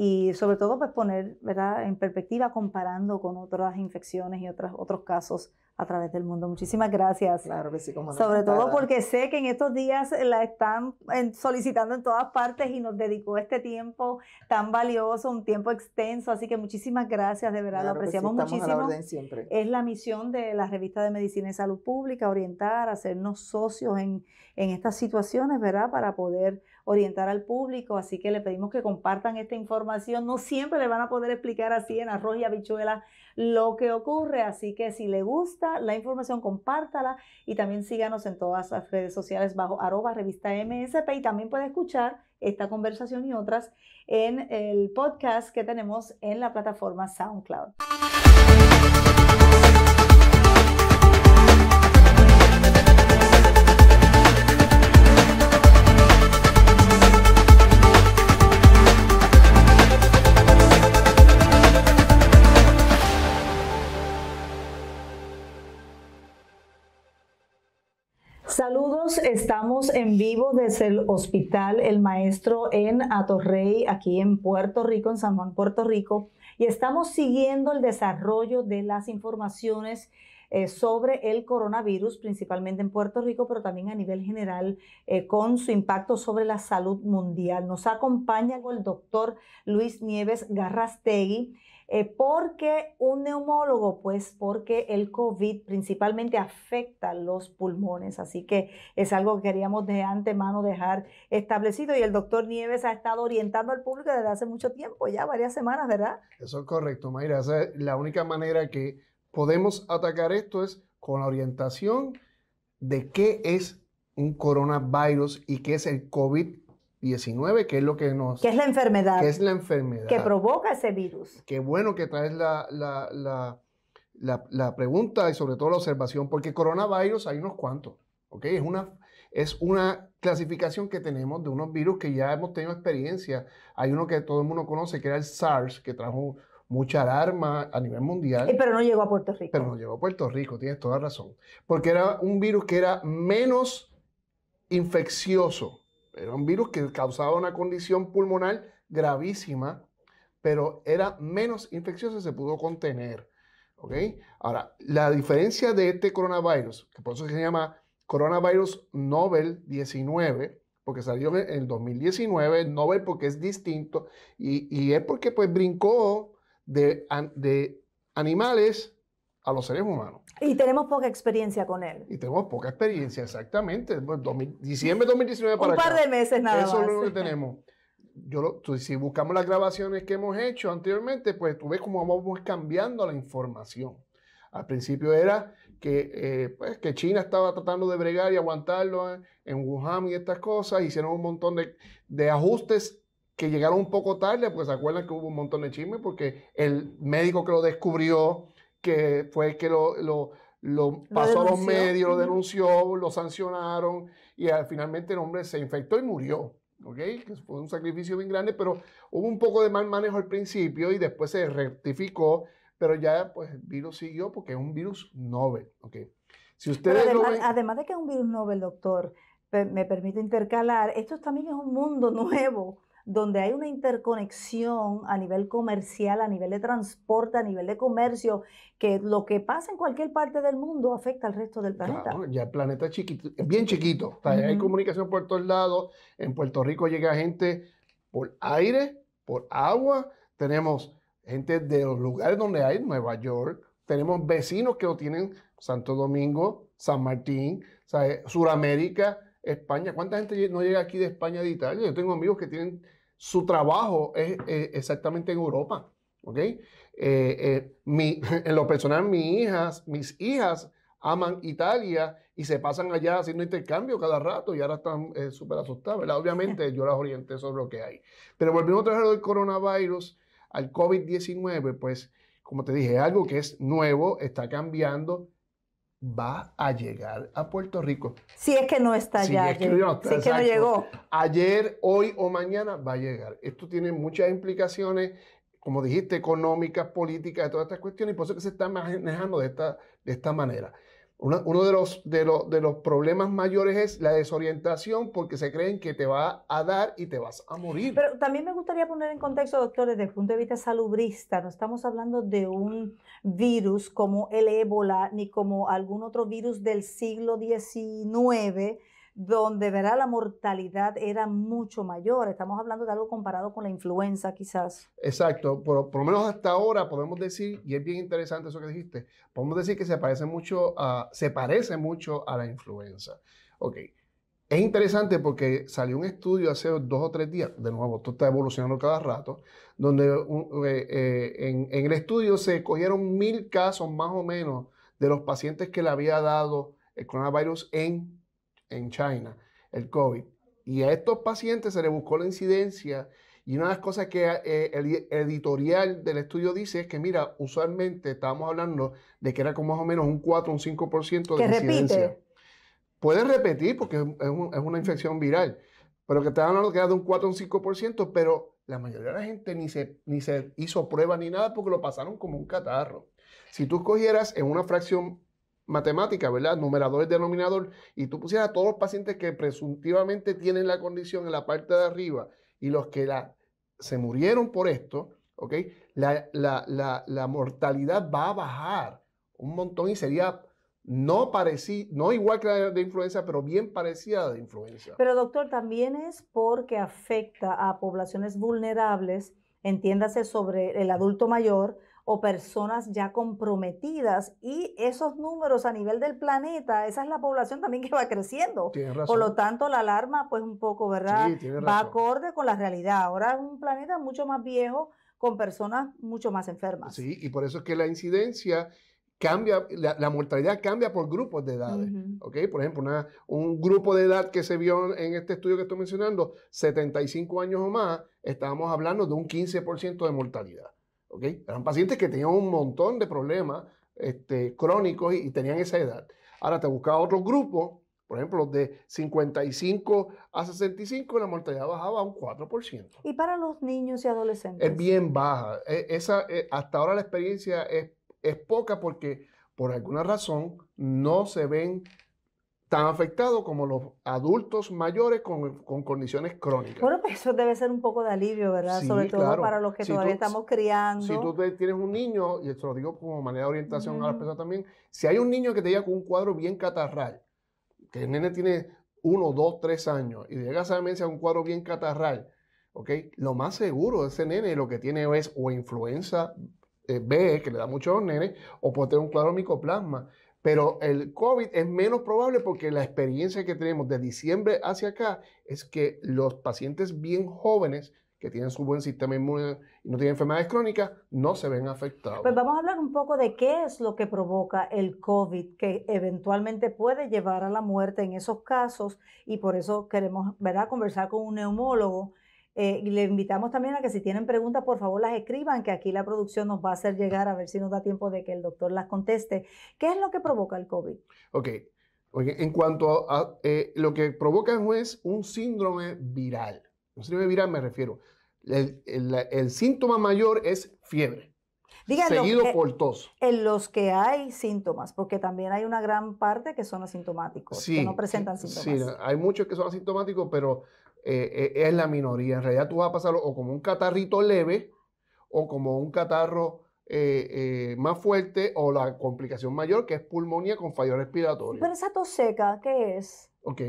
S1: y sobre todo pues poner ¿verdad? en perspectiva comparando con otras infecciones y otras, otros casos a través del mundo. Muchísimas gracias. Claro que sí, como Sobre todo porque sé que en estos días la están eh, solicitando en todas partes y nos dedicó este tiempo tan valioso, un tiempo extenso, así que muchísimas gracias, de verdad, lo apreciamos muchísimo. A la siempre. Es la misión de la revista de Medicina y Salud Pública, orientar, hacernos socios en, en estas situaciones, ¿verdad? Para poder orientar al público, así que le pedimos que compartan esta información. No siempre le van a poder explicar así en arroz y habichuela lo que ocurre, así que si le gusta la información, compártala y también síganos en todas las redes sociales bajo arroba revista MSP y también puede escuchar esta conversación y otras en el podcast que tenemos en la plataforma SoundCloud. Saludos, estamos en vivo desde el Hospital El Maestro en Atorrey, aquí en Puerto Rico, en San Juan, Puerto Rico, y estamos siguiendo el desarrollo de las informaciones eh, sobre el coronavirus, principalmente en Puerto Rico, pero también a nivel general eh, con su impacto sobre la salud mundial. Nos acompaña el doctor Luis Nieves Garrastegui. ¿Por eh, porque un neumólogo? Pues porque el COVID principalmente afecta los pulmones, así que es algo que queríamos de antemano dejar establecido y el doctor Nieves ha estado orientando al público desde hace mucho tiempo, ya varias semanas, ¿verdad?
S3: Eso es correcto, Mayra. Esa es la única manera que podemos atacar esto es con la orientación de qué es un coronavirus y qué es el COVID-19, qué es lo que nos... ¿Qué es la enfermedad? qué es la enfermedad? Que provoca ese virus. Qué bueno que traes la, la, la, la, pregunta y sobre todo la observación, porque coronavirus hay unos cuantos, ¿ok? Es una, es una clasificación que tenemos de unos virus que ya hemos tenido experiencia. Hay uno que todo el mundo conoce, que era el SARS, que trajo mucha alarma a nivel mundial. Eh, pero no llegó a Puerto Rico. Pero no llegó a Puerto Rico, tienes toda razón. Porque era un virus que era menos infeccioso. Era un virus que causaba una condición pulmonar gravísima, pero era menos infeccioso y se pudo contener. Ahora, la diferencia de este coronavirus, que por eso se llama coronavirus Nobel 19, porque salió en el 2019, Nobel porque es distinto, y, y es porque pues brincó de, animales a los seres humanos.
S1: Y tenemos poca experiencia con él.
S3: Y tenemos poca experiencia, exactamente. diciembre de 2019 para Un par de meses nada más. Eso es lo que tenemos. Yo si buscamos las grabaciones que hemos hecho anteriormente, pues tú ves cómo vamos cambiando la información. Al principio era que, eh, pues, que China estaba tratando de bregar y aguantarlo eh, en, Wuhan y estas cosas. Hicieron un montón de, de ajustes que llegaron un poco tarde, pues se acuerdan que hubo un montón de chismes porque el médico que lo descubrió, que fue el que lo, pasó a los medios, lo denunció, lo sancionaron y al, finalmente el hombre se infectó y murió. Que fue un sacrificio bien grande, pero hubo un poco de mal manejo al principio y después se rectificó, pero ya pues el virus siguió porque es un virus Nobel. Si ustedes
S1: además, de que es un virus novel, doctor, me permite intercalar, esto también es un mundo [laughs] nuevo donde hay una interconexión a nivel comercial, a nivel de transporte, a nivel de comercio, que lo que pasa en cualquier parte del mundo afecta al resto del planeta.
S3: ya el planeta es chiquito, es bien chiquito. Hay comunicación por todos lados. En Puerto Rico llega gente por aire, por agua. Tenemos gente de los lugares donde hay, Nueva York. Tenemos vecinos que lo tienen, Santo Domingo, San Martín, Suramérica. España. ¿Cuánta gente no llega aquí de España, de Italia? Yo tengo amigos que tienen su trabajo es eh, exactamente en Europa. ¿ok? Eh, eh, [laughs] en lo personal, mis hijas, mis hijas aman Italia y se pasan allá haciendo intercambio cada rato y ahora están súper asustadas, Obviamente [laughs] yo las orienté sobre lo que hay. Pero volviendo otra vez al coronavirus, al COVID-19, pues como te dije, algo que es nuevo, está cambiando, va a llegar a Puerto Rico.
S1: Si es que no está ya. si es que no llegó.
S3: Ayer, hoy o mañana va a llegar. Esto tiene muchas implicaciones, como dijiste, económicas, políticas, de todas estas cuestiones, y por eso que se está manejando de esta, de esta manera uno de los, de, de los problemas mayores es la desorientación porque se creen que te va a dar y te vas a morir. Pero también me gustaría poner en contexto, doctores, desde el punto de vista salubrista, no estamos hablando de un
S1: virus como el ébola ni como algún otro virus del siglo XIX donde verá la mortalidad era mucho mayor. Estamos hablando de algo comparado con la influenza, quizás.
S3: Exacto, por, lo menos hasta ahora podemos decir, y es bien interesante eso que dijiste, podemos decir que se parece mucho a, se parece mucho a la influenza. Ok. Es interesante porque salió un estudio hace dos o tres días, de nuevo, esto está evolucionando cada rato, donde eh, eh, en, en el estudio se cogieron mil casos más o menos de los pacientes que le había dado el coronavirus en en China, el COVID. Y a estos pacientes se les buscó la incidencia y una de las cosas que eh, el editorial del estudio dice es que, mira, usualmente estábamos hablando de que era como más o menos un 4, un 5% de incidencia. Puedes Puede repetir porque es, una infección viral, pero que estaban hablando que era de un 4, un 5%, pero la mayoría de la gente ni se, ni se hizo prueba ni nada porque lo pasaron como un catarro. Si tú escogieras en una fracción matemática, ¿verdad? Numerador y denominador, y tú pusieras a todos los pacientes que presuntivamente tienen la condición en la parte de arriba y los que la, se murieron por esto, ¿ok? La, mortalidad va a bajar un montón y sería no parecía, no igual que la de influenza, pero bien parecida de influenza. Pero
S1: doctor, también es porque afecta a poblaciones vulnerables, entiéndase sobre el adulto mayor, o personas ya comprometidas y esos números a nivel del planeta, esa es la población también que va creciendo. Por lo tanto, la alarma pues un poco, ¿verdad? Sí, va acorde con la realidad. Ahora es un planeta mucho más viejo con personas mucho más enfermas.
S3: Sí, y por eso es que la incidencia cambia, la, mortalidad cambia por grupos de edades. Por ejemplo, un grupo de edad que se vio en este estudio que estoy mencionando, 75 años o más, estábamos hablando de un 15% de mortalidad. Eran pacientes que tenían un montón de problemas este, crónicos y, tenían esa edad. Ahora te buscaba otro grupo, por ejemplo, de 55 a 65, la mortalidad bajaba un 4%.
S1: ¿Y para los niños y adolescentes? Es
S3: bien baja. E, esa, e, hasta ahora la experiencia es, es poca porque por alguna razón no se ven tan afectados como los adultos mayores con, condiciones crónicas.
S1: Bueno, pues eso debe ser un poco de alivio, ¿verdad? Sobre todo para los que todavía estamos criando. Si tú
S3: tienes un niño, y esto lo digo como manera de orientación a las personas también, si hay un niño que te llega con un cuadro bien catarral, que el nene tiene uno, dos, tres años, y llega a esa demencia un cuadro bien catarral, ¿ok? Lo más seguro de ese nene lo que tiene es o influenza eh, B, que le da mucho a los nenes, o puede tener un cuadro micoplasma. Pero el COVID es menos probable porque la experiencia que tenemos de diciembre hacia acá es que los pacientes bien jóvenes que tienen su buen sistema inmune y no tienen enfermedades crónicas, no se ven afectados.
S1: Pues vamos a hablar un poco de qué es lo que provoca el COVID, que eventualmente puede llevar a la muerte en esos casos, y por eso queremos ¿verdad? conversar con un neumólogo eh, le invitamos también a que si tienen preguntas, por favor las escriban, que aquí la producción nos va a hacer llegar a ver si nos da tiempo de que el doctor las conteste. ¿Qué es lo que provoca el COVID?
S3: Ok, en cuanto a, eh, lo que provoca es un síndrome viral. Un síndrome viral me refiero. El, síntoma mayor es fiebre.
S1: seguido eh, por tos. En los que hay síntomas, porque también hay una gran parte que son asintomáticos, que no presentan síntomas. Sí,
S3: hay muchos que son asintomáticos, pero eh, eh, es la minoría. En realidad tú vas a pasarlo o como un catarrito leve o como un catarro eh, más fuerte o la complicación mayor que es pulmonía con fallo respiratorio. Pero
S1: esa tos seca, ¿qué
S3: es? Ok,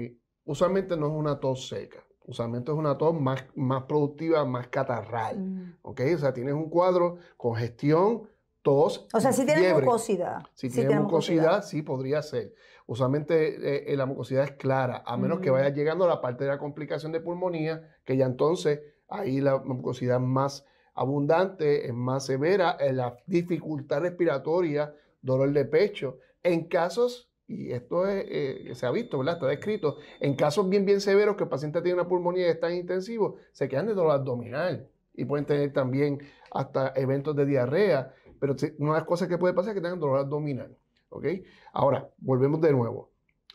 S3: usualmente no es una tos seca. Usualmente es una tos más, más productiva, más catarral. Mm. ¿Ok? O sea, tienes un cuadro, congestión, tos. O sea, si tienes tiene
S1: mucosidad. Si, mucosidad,
S3: sí podría ser usualmente eh, eh, la mucosidad es clara, a menos que vaya llegando a la parte de la complicación de pulmonía, que ya entonces ahí la mucosidad es más abundante, es más severa, es eh, la dificultad respiratoria, dolor de pecho. En casos, y esto se ha visto, ¿verdad? Está descrito, en casos bien, bien severos que el paciente tiene una pulmonía y está intensivo, se quedan de dolor abdominal y pueden tener también hasta eventos de diarrea. Pero una de las cosas que puede pasar es que tengan dolor abdominal. ¿ok? Ahora, volvemos de nuevo.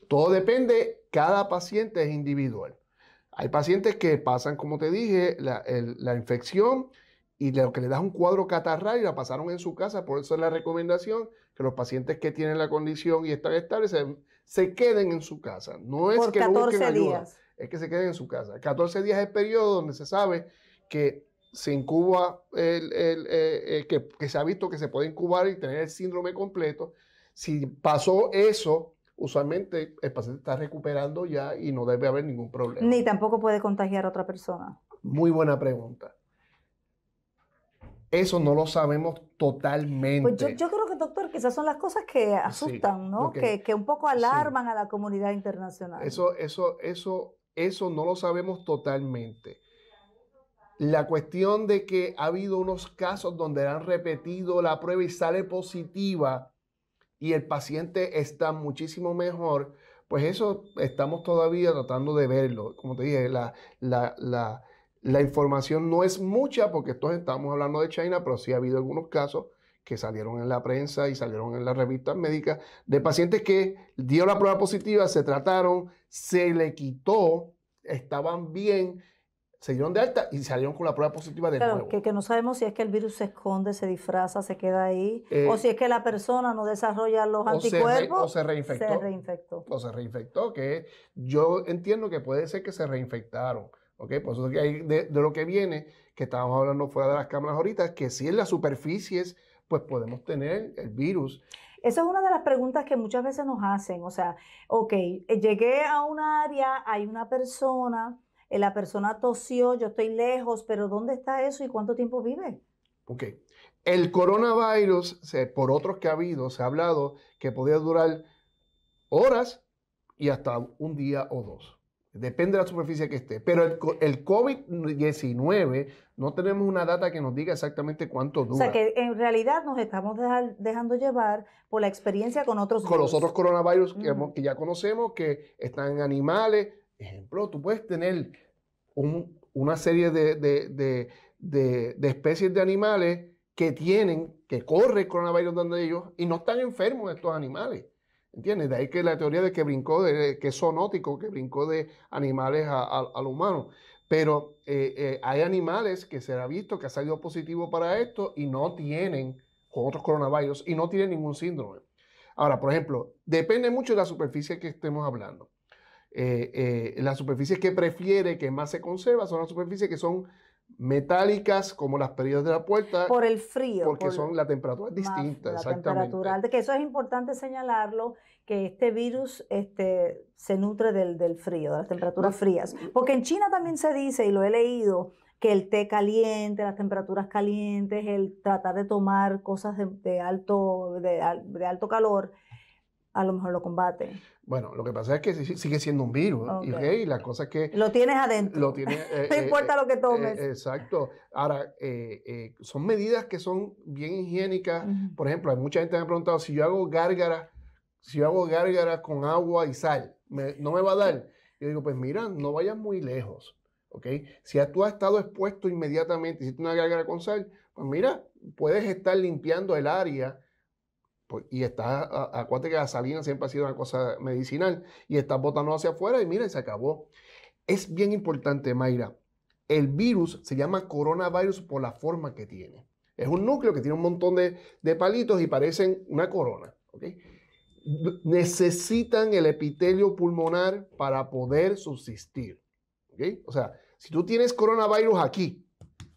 S3: Todo depende, cada paciente es individual. Hay pacientes que pasan, como te dije, la, infección y lo que le das un cuadro catarral y la pasaron en su casa. Por eso es la recomendación que los pacientes que tienen la condición y están estables se, queden en su casa. No es que no busquen Ayuda, es que se queden en su casa. 14 días es el periodo donde se sabe que se incuba, eh, eh, que, que se ha visto que se puede incubar y tener el síndrome completo. Si pasó eso, usualmente el paciente está recuperando ya y no debe haber ningún problema. Ni
S1: tampoco puede contagiar a otra persona.
S3: Muy buena pregunta. Eso no lo sabemos totalmente. Pues yo,
S1: creo que, doctor, quizás esas son las cosas que asustan, ¿no? Que, un poco alarman a la comunidad internacional.
S3: Eso, eso, eso, eso no lo sabemos totalmente. La cuestión de que ha habido unos casos donde han repetido la prueba y sale positiva, y el paciente está muchísimo mejor, pues eso estamos todavía tratando de verlo. Como te dije, la, información no es mucha porque todos estamos hablando de China, pero sí ha habido algunos casos que salieron en la prensa y salieron en las revistas médicas de pacientes que dio la prueba positiva, se trataron, se le quitó, estaban bien se dieron de alta y salieron con la prueba positiva de claro, nuevo. Que,
S1: que no sabemos si es que el virus se esconde, se disfraza, se queda ahí, eh, o si es que la persona no desarrolla los anticuerpos. o se reinfectó.
S3: O se reinfectó, que yo entiendo que puede ser que se reinfectaron. ¿ok? Por eso que de, de, lo que viene, que estábamos hablando fuera de las cámaras ahorita, que si en las superficies, pues podemos tener el virus.
S1: Esa es una de las preguntas que muchas veces nos hacen. O sea, ok, llegué a un área, hay una persona eh, la persona tosió, yo estoy lejos, pero ¿dónde está eso y cuánto tiempo vive?
S3: Ok. El coronavirus, por otros que ha habido, se ha hablado que podía durar horas y hasta un día o dos. Depende de la superficie que esté. Pero el, COVID-19 no tenemos una data que nos diga exactamente cuánto dura. O sea que
S1: en realidad nos estamos dejando llevar por la experiencia con
S3: otros Con los otros coronavirus mm. que, ya conocemos, que están en animales. Ejemplo, tú puedes tener una serie de, especies de animales que tienen, que corre el coronavirus donde ellos y no están enfermos estos animales. ¿Entiendes? De ahí que la teoría de que brincó, de, que es zoonótico, que brincó de animales a, a, al humano. Pero eh, eh, hay animales que se ha visto que ha salido positivo para esto y no tienen con otros coronavirus y no tienen ningún síndrome. Ahora, por ejemplo, depende mucho de la superficie que estemos hablando eh, eh las superficies que prefiere, que más se conserva, son las superficies que son metálicas como las perillas de la puerta. Por el frío. Porque son la temperatura es distinta, la exactamente.
S1: que eso es importante señalarlo, que este virus este, se nutre del, del frío, de las temperaturas frías. Porque en China también se dice, y lo he leído, que el té caliente, las temperaturas calientes, el tratar de tomar cosas de, alto, de, alto calor, a lo mejor lo combate.
S3: Bueno, lo que pasa es que sigue siendo un virus, y la que... Lo tienes adentro. [laughs] Eh, no eh, importa eh, lo que tomes. exacto. Ahora, son medidas que son bien higiénicas. Por ejemplo, hay mucha gente que me ha preguntado, si yo hago gárgara si yo hago gárgara con agua y sal, ¿no me va a dar? Yo digo, pues mira, no vayas muy lejos. Okay. Si tú has estado expuesto inmediatamente, hiciste una gárgara con sal, pues mira, puedes estar limpiando el área pues, y está, acuérdate que la salina siempre ha sido una cosa medicinal y está botando hacia afuera y mira, se acabó. Es bien importante, Mayra. El virus se llama coronavirus por la forma que tiene. Es un núcleo que tiene un montón de, palitos y parecen una corona. Necesitan el epitelio pulmonar para poder subsistir. O sea, si tú tienes coronavirus aquí,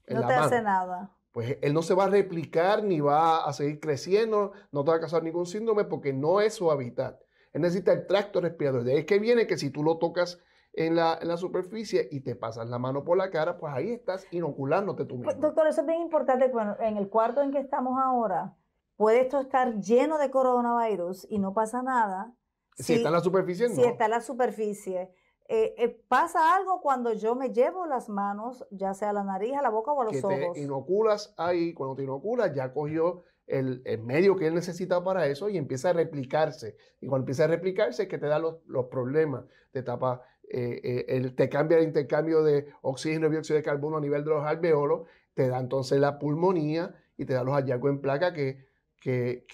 S3: no te hace nada pues él no se va a replicar ni va a seguir creciendo, no te va a causar ningún síndrome porque no es su hábitat. Él necesita el tracto respiratorio. De ahí es que viene que si tú lo tocas en la, superficie y te pasas la mano por la cara, pues ahí estás inoculándote tú pues, mismo.
S1: Doctor, eso es bien importante. en el cuarto en que estamos ahora, puede esto estar lleno de coronavirus y no pasa nada.
S3: Si, está en la superficie, no. Si está
S1: en la superficie. Eh, eh, pasa algo cuando yo me llevo las manos, ya sea a la nariz, a la
S3: boca o a los ojos. Te inoculas ahí, cuando te inoculas, ya cogió el, medio que él necesita para eso y empieza a replicarse. Y cuando empieza a replicarse es que te da los, problemas. Te tapa, eh, el, te cambia el intercambio de oxígeno y dióxido de carbono a nivel de los alveolos, te da entonces la pulmonía y te da los hallazgos en placa que que,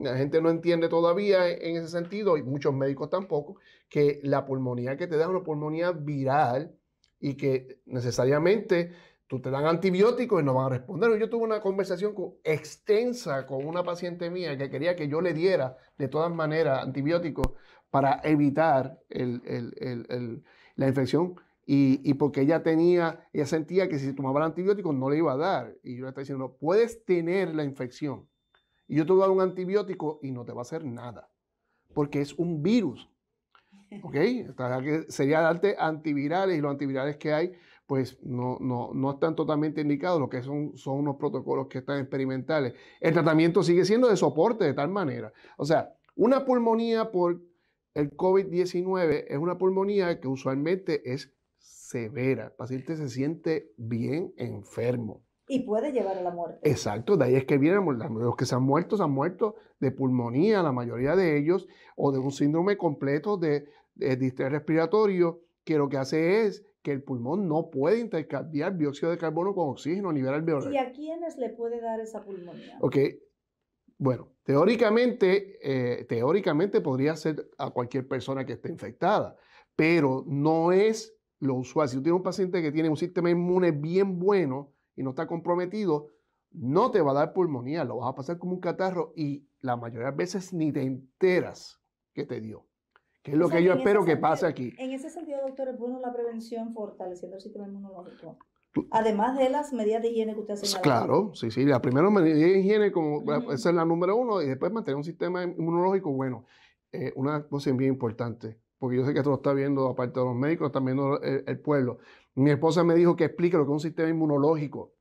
S3: la, gente no entiende todavía e, en ese sentido, y muchos médicos tampoco, que la pulmonía que te da es una pulmonía viral y que necesariamente tú te dan antibióticos y no van a responder. Yo tuve una conversación extensa con una paciente mía que quería que yo le diera de todas maneras antibióticos para evitar la infección y, porque ella tenía, ella sentía que si tomaba el antibiótico no le iba a dar. Y yo le estaba diciendo, puedes tener la infección. Y yo te voy a dar un antibiótico y no te va a hacer nada. Porque es un virus. [laughs] ¿Ok? Sería darte antivirales y los antivirales que hay, pues no, están totalmente indicados. Lo que son, son unos protocolos que están experimentales. El tratamiento sigue siendo de soporte de tal manera. O sea, una pulmonía por el COVID-19 es una pulmonía que usualmente es severa. El paciente se siente bien enfermo.
S1: Y puede llevar a la muerte.
S3: Exacto, de ahí es que vienen pues, los que se han muerto, se han muerto de pulmonía, la mayoría de ellos, o de un síndrome completo de, distrés respiratorio, que lo que hace es que el pulmón no puede intercambiar dióxido de carbono con oxígeno a nivel alveolar. ¿Y
S1: a quiénes le puede dar esa pulmonía?
S3: Ok, bueno, teóricamente, eh, teóricamente podría ser a cualquier persona que esté infectada, pero no es lo usual. Si tú tienes un paciente que tiene un sistema inmune bien bueno y no está comprometido, no te va a dar pulmonía, lo vas a pasar como un catarro y la mayoría de veces ni te enteras que te dio. Que es lo que yo espero que pase aquí.
S1: En ese sentido, doctor, es bueno la prevención fortaleciendo el sistema inmunológico. Además de las medidas de higiene que usted
S3: Claro, sí, sí. La primera medida de higiene, como, esa es la número uno, y después mantener un sistema inmunológico bueno. Eh, una cosa bien importante, porque yo sé que esto lo está viendo, aparte de los médicos, también el, pueblo. Mi esposa me dijo que explique lo que es un sistema inmunológico.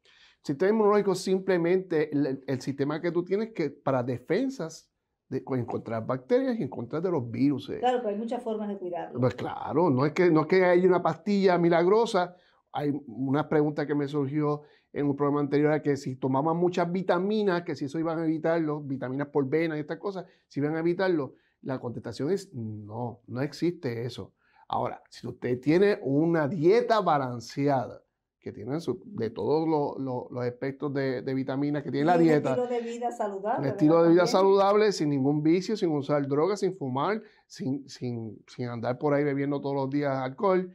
S3: sistema inmunológico es simplemente el, sistema que tú tienes que, para defensas de pues, encontrar bacterias y encontrar de los virus. Eh.
S1: Claro, pero hay muchas formas de cuidarlo.
S3: Pues claro, no es que, no que haya una pastilla milagrosa. Hay una pregunta que me surgió en un programa anterior que si tomaban muchas vitaminas, que si eso iban a evitarlo, vitaminas por venas y estas cosas, si iban a evitarlo. La contestación es no, no existe eso. Ahora, si usted tiene una dieta balanceada, que tiene de todos los aspectos de, vitamina que tiene la dieta. Un estilo
S1: de vida saludable. estilo de vida
S3: saludable, sin ningún vicio, sin usar drogas, sin fumar, sin, sin, sin andar por ahí bebiendo todos los días alcohol.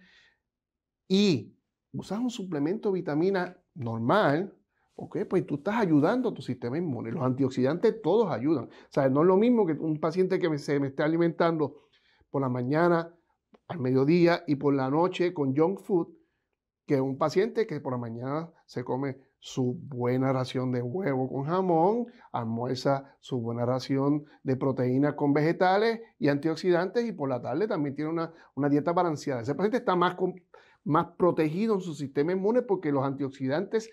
S3: Y usar un suplemento de vitamina normal, Ok, pues tú estás ayudando a tu sistema inmune. Los antioxidantes todos ayudan. O sea, no es lo mismo que un paciente que se me esté alimentando por la mañana, al mediodía y por la noche con junk food, que un paciente que por la mañana se come su buena ración de huevo con jamón, almuerza su buena ración de proteínas con vegetales y antioxidantes y por la tarde también tiene una, dieta balanceada. Ese paciente está más, más protegido en su sistema inmune porque los antioxidantes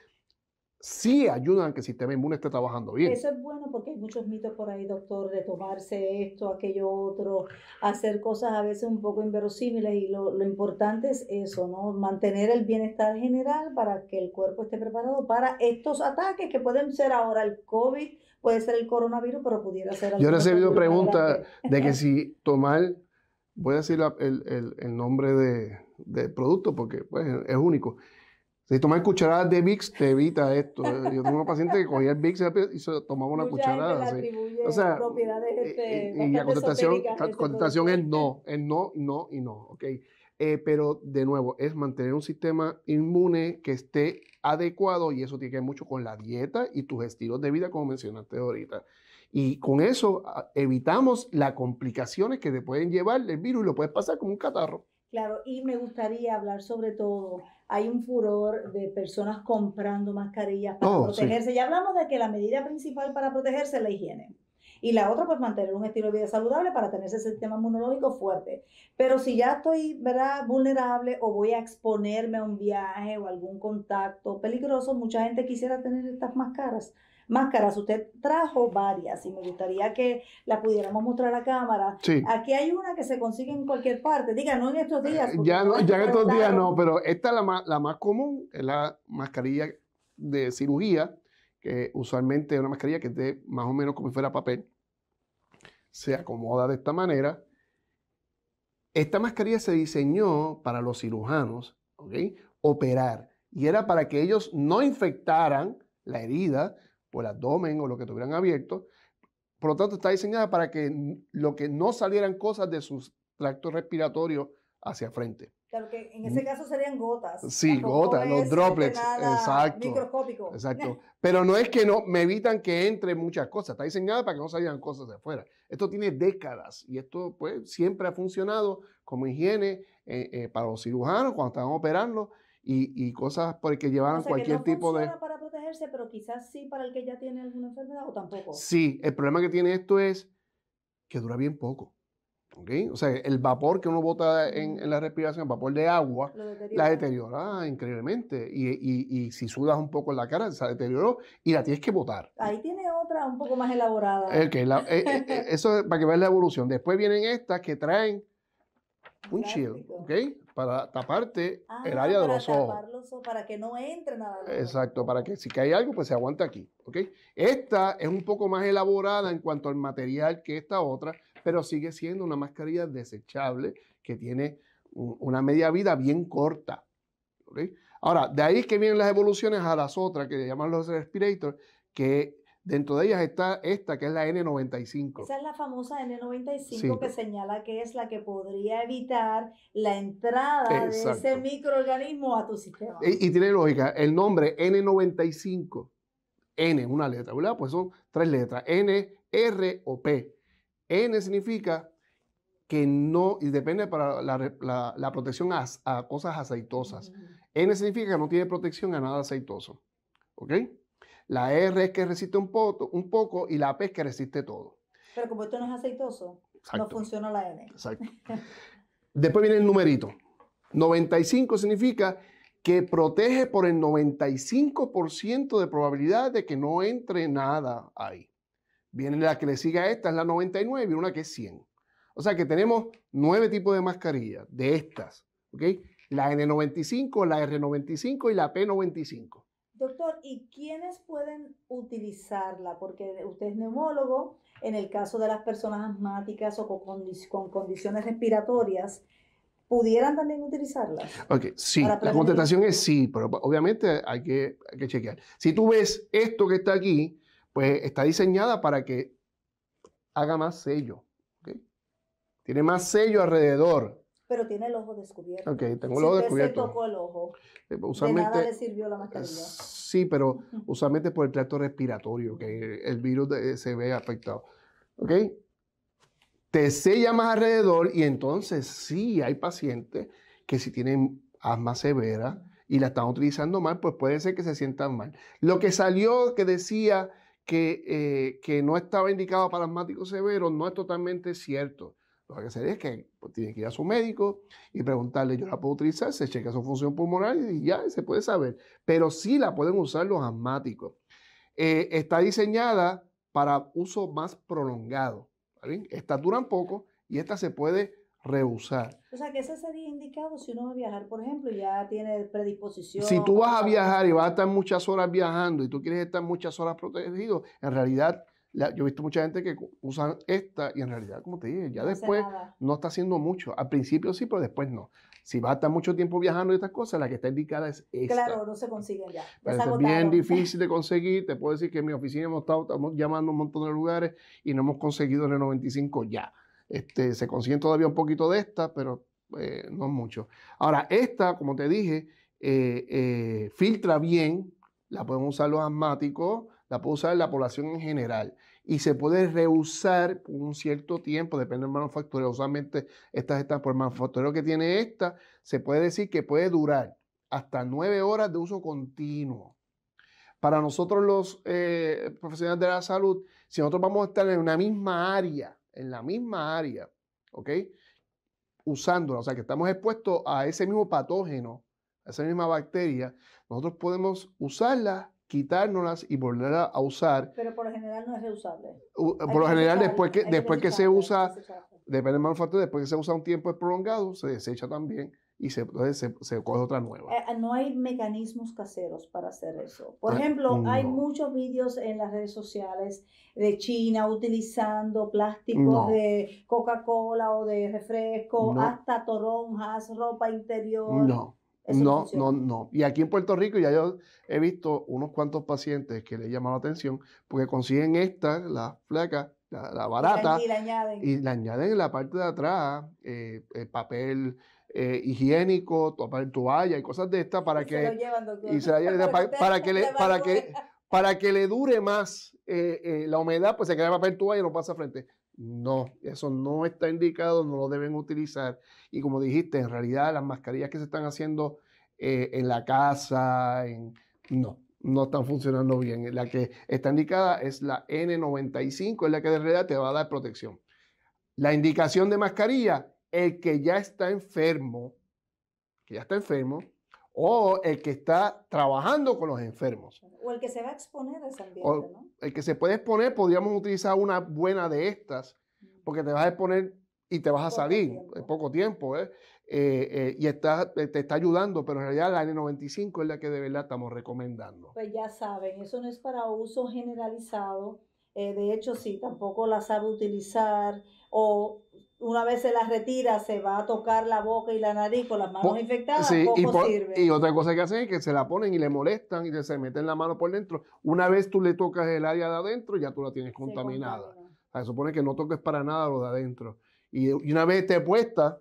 S3: sí ayudan a que el sistema inmune esté trabajando bien. Eso
S1: es bueno porque hay muchos mitos por ahí, doctor, de tomarse esto, aquello otro, hacer cosas a veces un poco inverosímiles y lo, importante es eso, ¿no? Mantener el bienestar general para que el cuerpo esté preparado para estos ataques que pueden ser ahora el COVID, puede ser el coronavirus, pero pudiera ser... Yo he recibido pregunta
S3: de que [laughs] si tomar, voy a decir el, nombre de, producto porque pues, es único. Si tomas cucharadas de VIX, te evita esto. Yo tengo un paciente que cogía el VIX y se tomaba una cucharada. o sea,
S1: eh, este, eh, y, la contestación, este, es
S3: no, es no, no y no. Eh, pero de nuevo, es mantener un sistema inmune que esté adecuado y eso tiene que ver mucho con la dieta y tus estilos de vida, como mencionaste ahorita. Y con eso evitamos las complicaciones que te pueden llevar el virus y lo puedes pasar como un catarro.
S1: Claro, y me gustaría hablar sobre todo hay un furor de personas comprando mascarillas para oh, protegerse. Ya hablamos de que la medida principal para protegerse es la higiene. Y la otra, pues mantener un estilo de vida saludable para tener ese sistema inmunológico fuerte. Pero si ya estoy, ¿verdad?, vulnerable o voy a exponerme a un viaje o algún contacto peligroso, mucha gente quisiera tener estas máscaras máscaras. Usted trajo varias y me gustaría que las pudiéramos mostrar a cámara. Sí. Aquí hay una que se consigue en cualquier parte. Diga, no en estos eh, días. Ya, en estos días no,
S3: pero esta es la más, común, es la mascarilla de cirugía, que usualmente es una mascarilla que es más o menos como si fuera papel. Se acomoda de esta manera. Esta mascarilla se diseñó para los cirujanos, Operar. Y era para que ellos no infectaran la herida, o el abdomen o lo que tuvieran abierto. Por lo tanto, está diseñada para que lo que no salieran cosas de sus tractos respiratorios hacia frente.
S1: Claro que en mm. ese caso serían gotas. Sí, gotas, los este, droplets. Exacto. Microscópico. Exacto.
S3: [laughs] Pero no es que no me evitan que entre muchas cosas. Está diseñada para que no salgan cosas de afuera. Esto tiene décadas y esto pues siempre ha funcionado como higiene eh, eh, para los cirujanos cuando están operando y, y cosas por llevaron o sea, cualquier no tipo de...
S1: para protegerse, pero quizás sí para el que ya tiene alguna enfermedad o tampoco.
S3: Sí, el problema que tiene esto es que dura bien poco. ¿okay? O sea, el vapor que uno bota en, la respiración, el vapor de agua, la deteriora increíblemente. Y, si sudas un poco en la cara, se deterioró y la tienes que botar.
S1: Ahí tiene otra un poco más elaborada. Eh,
S3: eh, eh, [laughs] eso es para que veas la evolución. Después vienen estas que traen un chill, ¿ok? para taparte ah, el área de los ojos.
S1: los ojos. Para que no entre nada.
S3: Exacto, para que si cae algo, pues se aguante aquí. ¿okay? Esta es un poco más elaborada en cuanto al material que esta otra, pero sigue siendo una mascarilla desechable que tiene una media vida bien corta. ¿okay? Ahora, de ahí es que vienen las evoluciones a las otras, que llaman los respirators, que Dentro de ellas está esta, que es la N95. Esa
S1: es la famosa N95 que señala que es la que podría evitar la entrada de ese microorganismo a tu sistema.
S3: Y, tiene lógica, el nombre N95, N, una letra, ¿verdad? Pues son tres letras, N, R o P. N significa que no, y depende para la, protección a, cosas aceitosas. Mm. N significa que no tiene protección a nada aceitoso. ¿Ok? La R es que resiste un, poco, un poco y la P es que resiste todo.
S1: Pero como esto no es aceitoso, no funciona la N.
S3: Exacto. Después viene el numerito. 95 significa que protege por el 95% de probabilidad de que no entre nada ahí. Viene la que le sigue a esta, es la 99, y una que es 100. O sea que tenemos nueve tipos de mascarillas de estas, La N95, la R95 y la P95.
S1: Doctor, ¿y quiénes pueden utilizarla? Porque usted es neumólogo, en el caso de las personas asmáticas o con, con condiciones respiratorias, ¿pudieran también utilizarla?
S3: Ok, sí, la contestación es sí, pero obviamente hay que, chequear. Si tú ves esto que está aquí, pues está diseñada para que haga más sello. Tiene más sello alrededor
S1: pero tiene el ojo descubierto. Ok, tengo el ojo descubierto. Se tocó el ojo.
S3: usualmente, eh, de nada le sirvió la mascarilla. Sí, pero [laughs] usualmente por el tracto respiratorio, que el virus se ve afectado. ¿Ok? Te sella más alrededor y entonces sí hay pacientes que si tienen asma severa y la están utilizando mal, pues puede ser que se sientan mal. Lo que salió que decía que, eh, que no estaba indicado para asmáticos severos no es totalmente cierto. Lo que sería hacer es que pues, tiene que ir a su médico y preguntarle, yo la puedo utilizar, se checa su función pulmonar y ya se puede saber. Pero sí la pueden usar los asmáticos. Eh, está diseñada para uso más prolongado. ¿vale? dura un poco y esta se puede reusar.
S1: O sea, que ese sería indicado si uno va a viajar, por ejemplo, y ya tiene predisposición. Si tú vas a
S3: viajar y vas a estar muchas horas viajando y tú quieres estar muchas horas protegido, en realidad yo he visto mucha gente que usa esta y en realidad, como te dije, ya después no está haciendo mucho. Al principio sí, pero después no. Si va a estar mucho tiempo viajando y estas cosas, la que está indicada es esta. Claro,
S1: no se consigue ya.
S3: es bien [laughs] difícil de conseguir. Te puedo decir que en mi oficina hemos estado estamos llamando un montón de lugares y no hemos conseguido en el 95 ya. Este, se consiguen todavía un poquito de esta, pero eh, no mucho. Ahora, esta, como te dije, eh, eh, filtra bien. La podemos usar los asmáticos la puede usar la población en general y se puede reusar por un cierto tiempo, depende del manufacturero. Usualmente estas están por el manufacturero que tiene esta, se puede decir que puede durar hasta nueve horas de uso continuo. Para nosotros los eh, profesionales de la salud, si nosotros vamos a estar en una misma área, en la misma área, ¿ok? Usándola, o sea que estamos expuestos a ese mismo patógeno, a esa misma bacteria, nosotros podemos usarla quitárnoslas y volver a usar.
S1: Pero por lo general no es reusable.
S3: por lo general, después que, después que, se usa, depende del manufacturero, después que se usa un tiempo prolongado, se desecha también y se, se, se coge otra nueva.
S1: Eh, eh, no hay mecanismos caseros para hacer eso. Por ah, ejemplo, hay muchos vídeos en las redes sociales de China utilizando plásticos de Coca-Cola o de refresco, hasta toronjas, ropa interior. No.
S3: No, no, no. Y aquí en Puerto Rico ya yo he visto unos cuantos pacientes que le llaman la atención porque consiguen esta, la flaca, la, barata. Y la,
S1: añaden.
S3: la en la parte de atrás, papel eh, el papel eh, higiénico, toalla y cosas de estas para que.
S1: Y se para, que le, para que
S3: para que le dure más eh, la humedad, pues se queda papel toalla y no pasa frente. No, eso no está indicado, no lo deben utilizar. Y como dijiste, en realidad las mascarillas que se están haciendo eh, en la casa, no, no están funcionando bien. La que está indicada es la N95, es la que de realidad te va a dar protección. La indicación de mascarilla, el que ya está enfermo, que ya está enfermo, o el que está trabajando con los enfermos.
S1: O el que se va a exponer a ese ambiente, ¿no?
S3: El que se puede exponer, podríamos utilizar una buena de estas, porque te vas a exponer y te vas a salir en poco tiempo, ¿eh? eh, eh y está, eh, te está ayudando, pero en realidad la N95 es la que de verdad estamos recomendando.
S1: Pues ya saben, eso no es para uso generalizado. de hecho, sí, tampoco la sabe utilizar o una vez se las retira, se va a tocar la boca y la nariz con las manos infectadas, y sirve. Y
S3: otra cosa que hacen es que se la ponen y le molestan y se meten la mano por dentro. Una vez tú le tocas el área de adentro, ya tú la tienes contaminada. Se supone que no toques para nada lo de adentro. Y, una vez te puesta,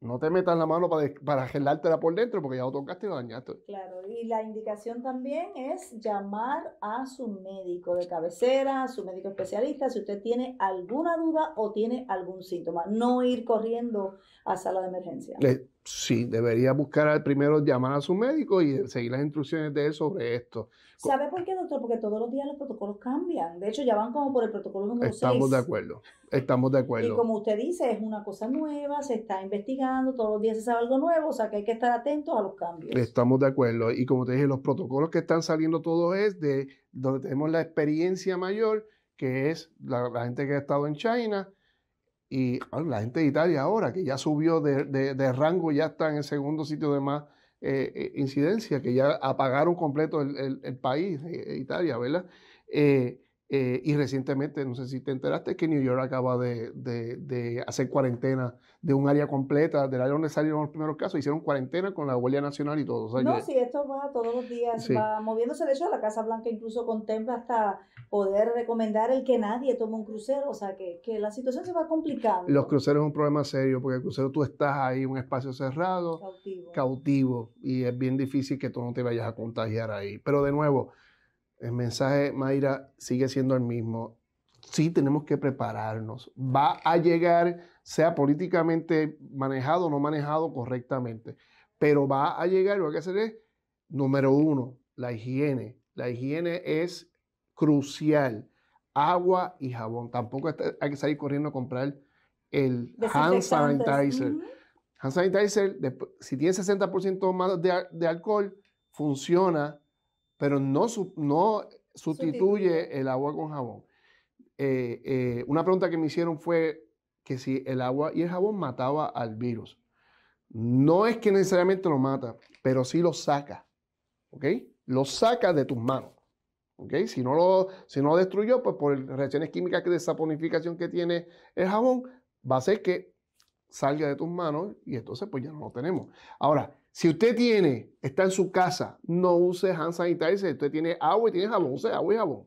S3: no te metas la mano para, para gelártela por dentro porque ya lo tocaste y lo dañaste.
S1: Claro, y la indicación también es llamar a su médico de cabecera, a su médico especialista, si usted tiene alguna duda o tiene algún síntoma. No ir corriendo a sala de emergencia.
S3: Sí, debería buscar al primero llamar a su médico y seguir las instrucciones de él sobre esto. ¿Sabe
S1: por qué, doctor? Porque todos los días los protocolos cambian. De hecho, ya van como por el protocolo número Estamos de acuerdo,
S3: estamos de acuerdo. Y como
S1: usted dice, es una cosa nueva, se está investigando, todos los días se sabe algo nuevo, o sea que hay que estar atentos a los cambios.
S3: Estamos de acuerdo. Y como te dije, los protocolos que están saliendo todos es de donde tenemos la experiencia mayor, que es la gente que ha estado en China y la gente de Italia ahora, que ya subió de, rango, ya está en el segundo sitio de más eh, eh, incidencia, que ya apagaron completo el, el, país, eh, Italia, ¿verdad? Eh, y recientemente, no sé si te enteraste, que New York acaba de, hacer cuarentena de un área completa, del área donde salieron los primeros casos, hicieron cuarentena con la Guardia Nacional y todo. no, si
S1: esto va todos los días, va moviéndose. De hecho, la Casa Blanca incluso contempla hasta poder recomendar el que nadie tome un crucero. O sea, que, la situación se va complicando.
S3: Los cruceros es un problema serio, porque el crucero tú estás ahí, un espacio cerrado, cautivo, cautivo y es bien difícil que tú no te vayas a contagiar ahí. Pero de nuevo, el mensaje, Mayra, sigue siendo el mismo. Sí tenemos que prepararnos. Va a llegar, sea políticamente manejado o no manejado correctamente, pero va a llegar, lo que hay que hacer es, número uno, la higiene. La higiene es crucial. Agua y jabón. Tampoco hay que salir corriendo a comprar el hand sanitizer. Hand sanitizer, si tiene 60% más de alcohol, funciona pero no, no sustituye el agua con jabón. Eh, eh, una pregunta que me hicieron fue que si el agua y el jabón mataba al virus. No es que necesariamente lo mata, pero sí lo saca. ¿Ok? Lo saca de tus manos. ¿Ok? Si no lo, si no destruyó, pues por reacciones químicas de saponificación que tiene el jabón, va a ser que salga de tus manos y entonces pues ya no lo tenemos. Ahora, si usted tiene, está en su casa, no use hand sanitizer. Usted tiene agua y tiene jabón, use agua y jabón.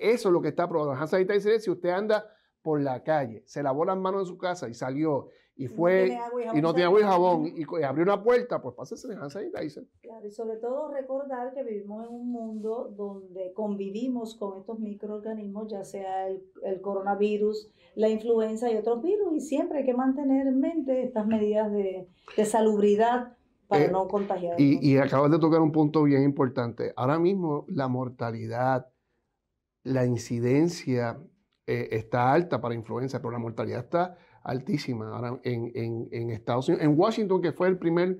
S3: Eso es lo que está probando. Hand sanitizer es si usted anda por la calle, se lavó las manos en su casa y salió y fue y no tiene agua y jabón, y, abrió una puerta, pues pásese en hand sanitizer.
S1: Claro, y sobre todo recordar que vivimos en un mundo donde convivimos con estos microorganismos, ya sea el, coronavirus, la influenza y otros virus, y siempre hay que mantener en mente estas medidas de
S3: salubridad para eh, no
S1: contagiar. Y,
S3: acabas de tocar un punto bien importante. Ahora mismo la mortalidad, la incidencia eh, está alta para influenza, pero la mortalidad está altísima en, en, Estados En Washington, que fue el primer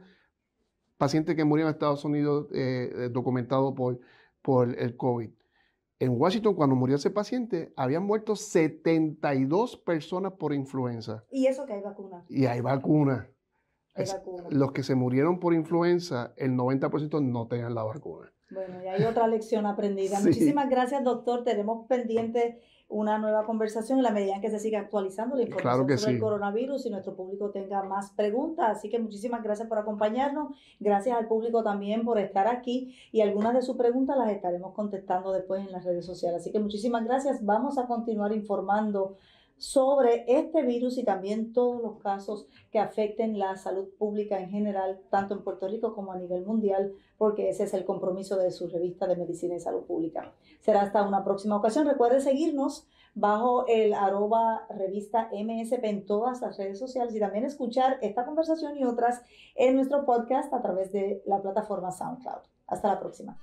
S3: paciente que murió en Estados Unidos eh, documentado por, por el COVID. En Washington, cuando murió ese paciente, habían muerto 72 personas por influenza.
S1: Y eso que hay vacuna.
S3: Y hay vacuna los que se murieron por influenza, el 90% no tengan la vacuna.
S1: Bueno, y hay otra lección aprendida. [laughs] Muchísimas gracias, doctor. Tenemos pendiente una nueva conversación en la medida en que se siga actualizando la información sobre el coronavirus y nuestro público tenga más preguntas. Así que muchísimas gracias por acompañarnos. Gracias al público también por estar aquí y algunas de sus preguntas las estaremos contestando después en las redes sociales. Así que muchísimas gracias. Vamos a continuar informando sobre este virus y también todos los casos que afecten la salud pública en general, tanto en Puerto Rico como a nivel mundial, porque ese es el compromiso de su revista de Medicina y Salud Pública. Será hasta una próxima ocasión. Recuerde seguirnos bajo el arroba revista MSP en todas las redes sociales y también escuchar esta conversación y otras en nuestro podcast a través de la plataforma SoundCloud. Hasta la próxima.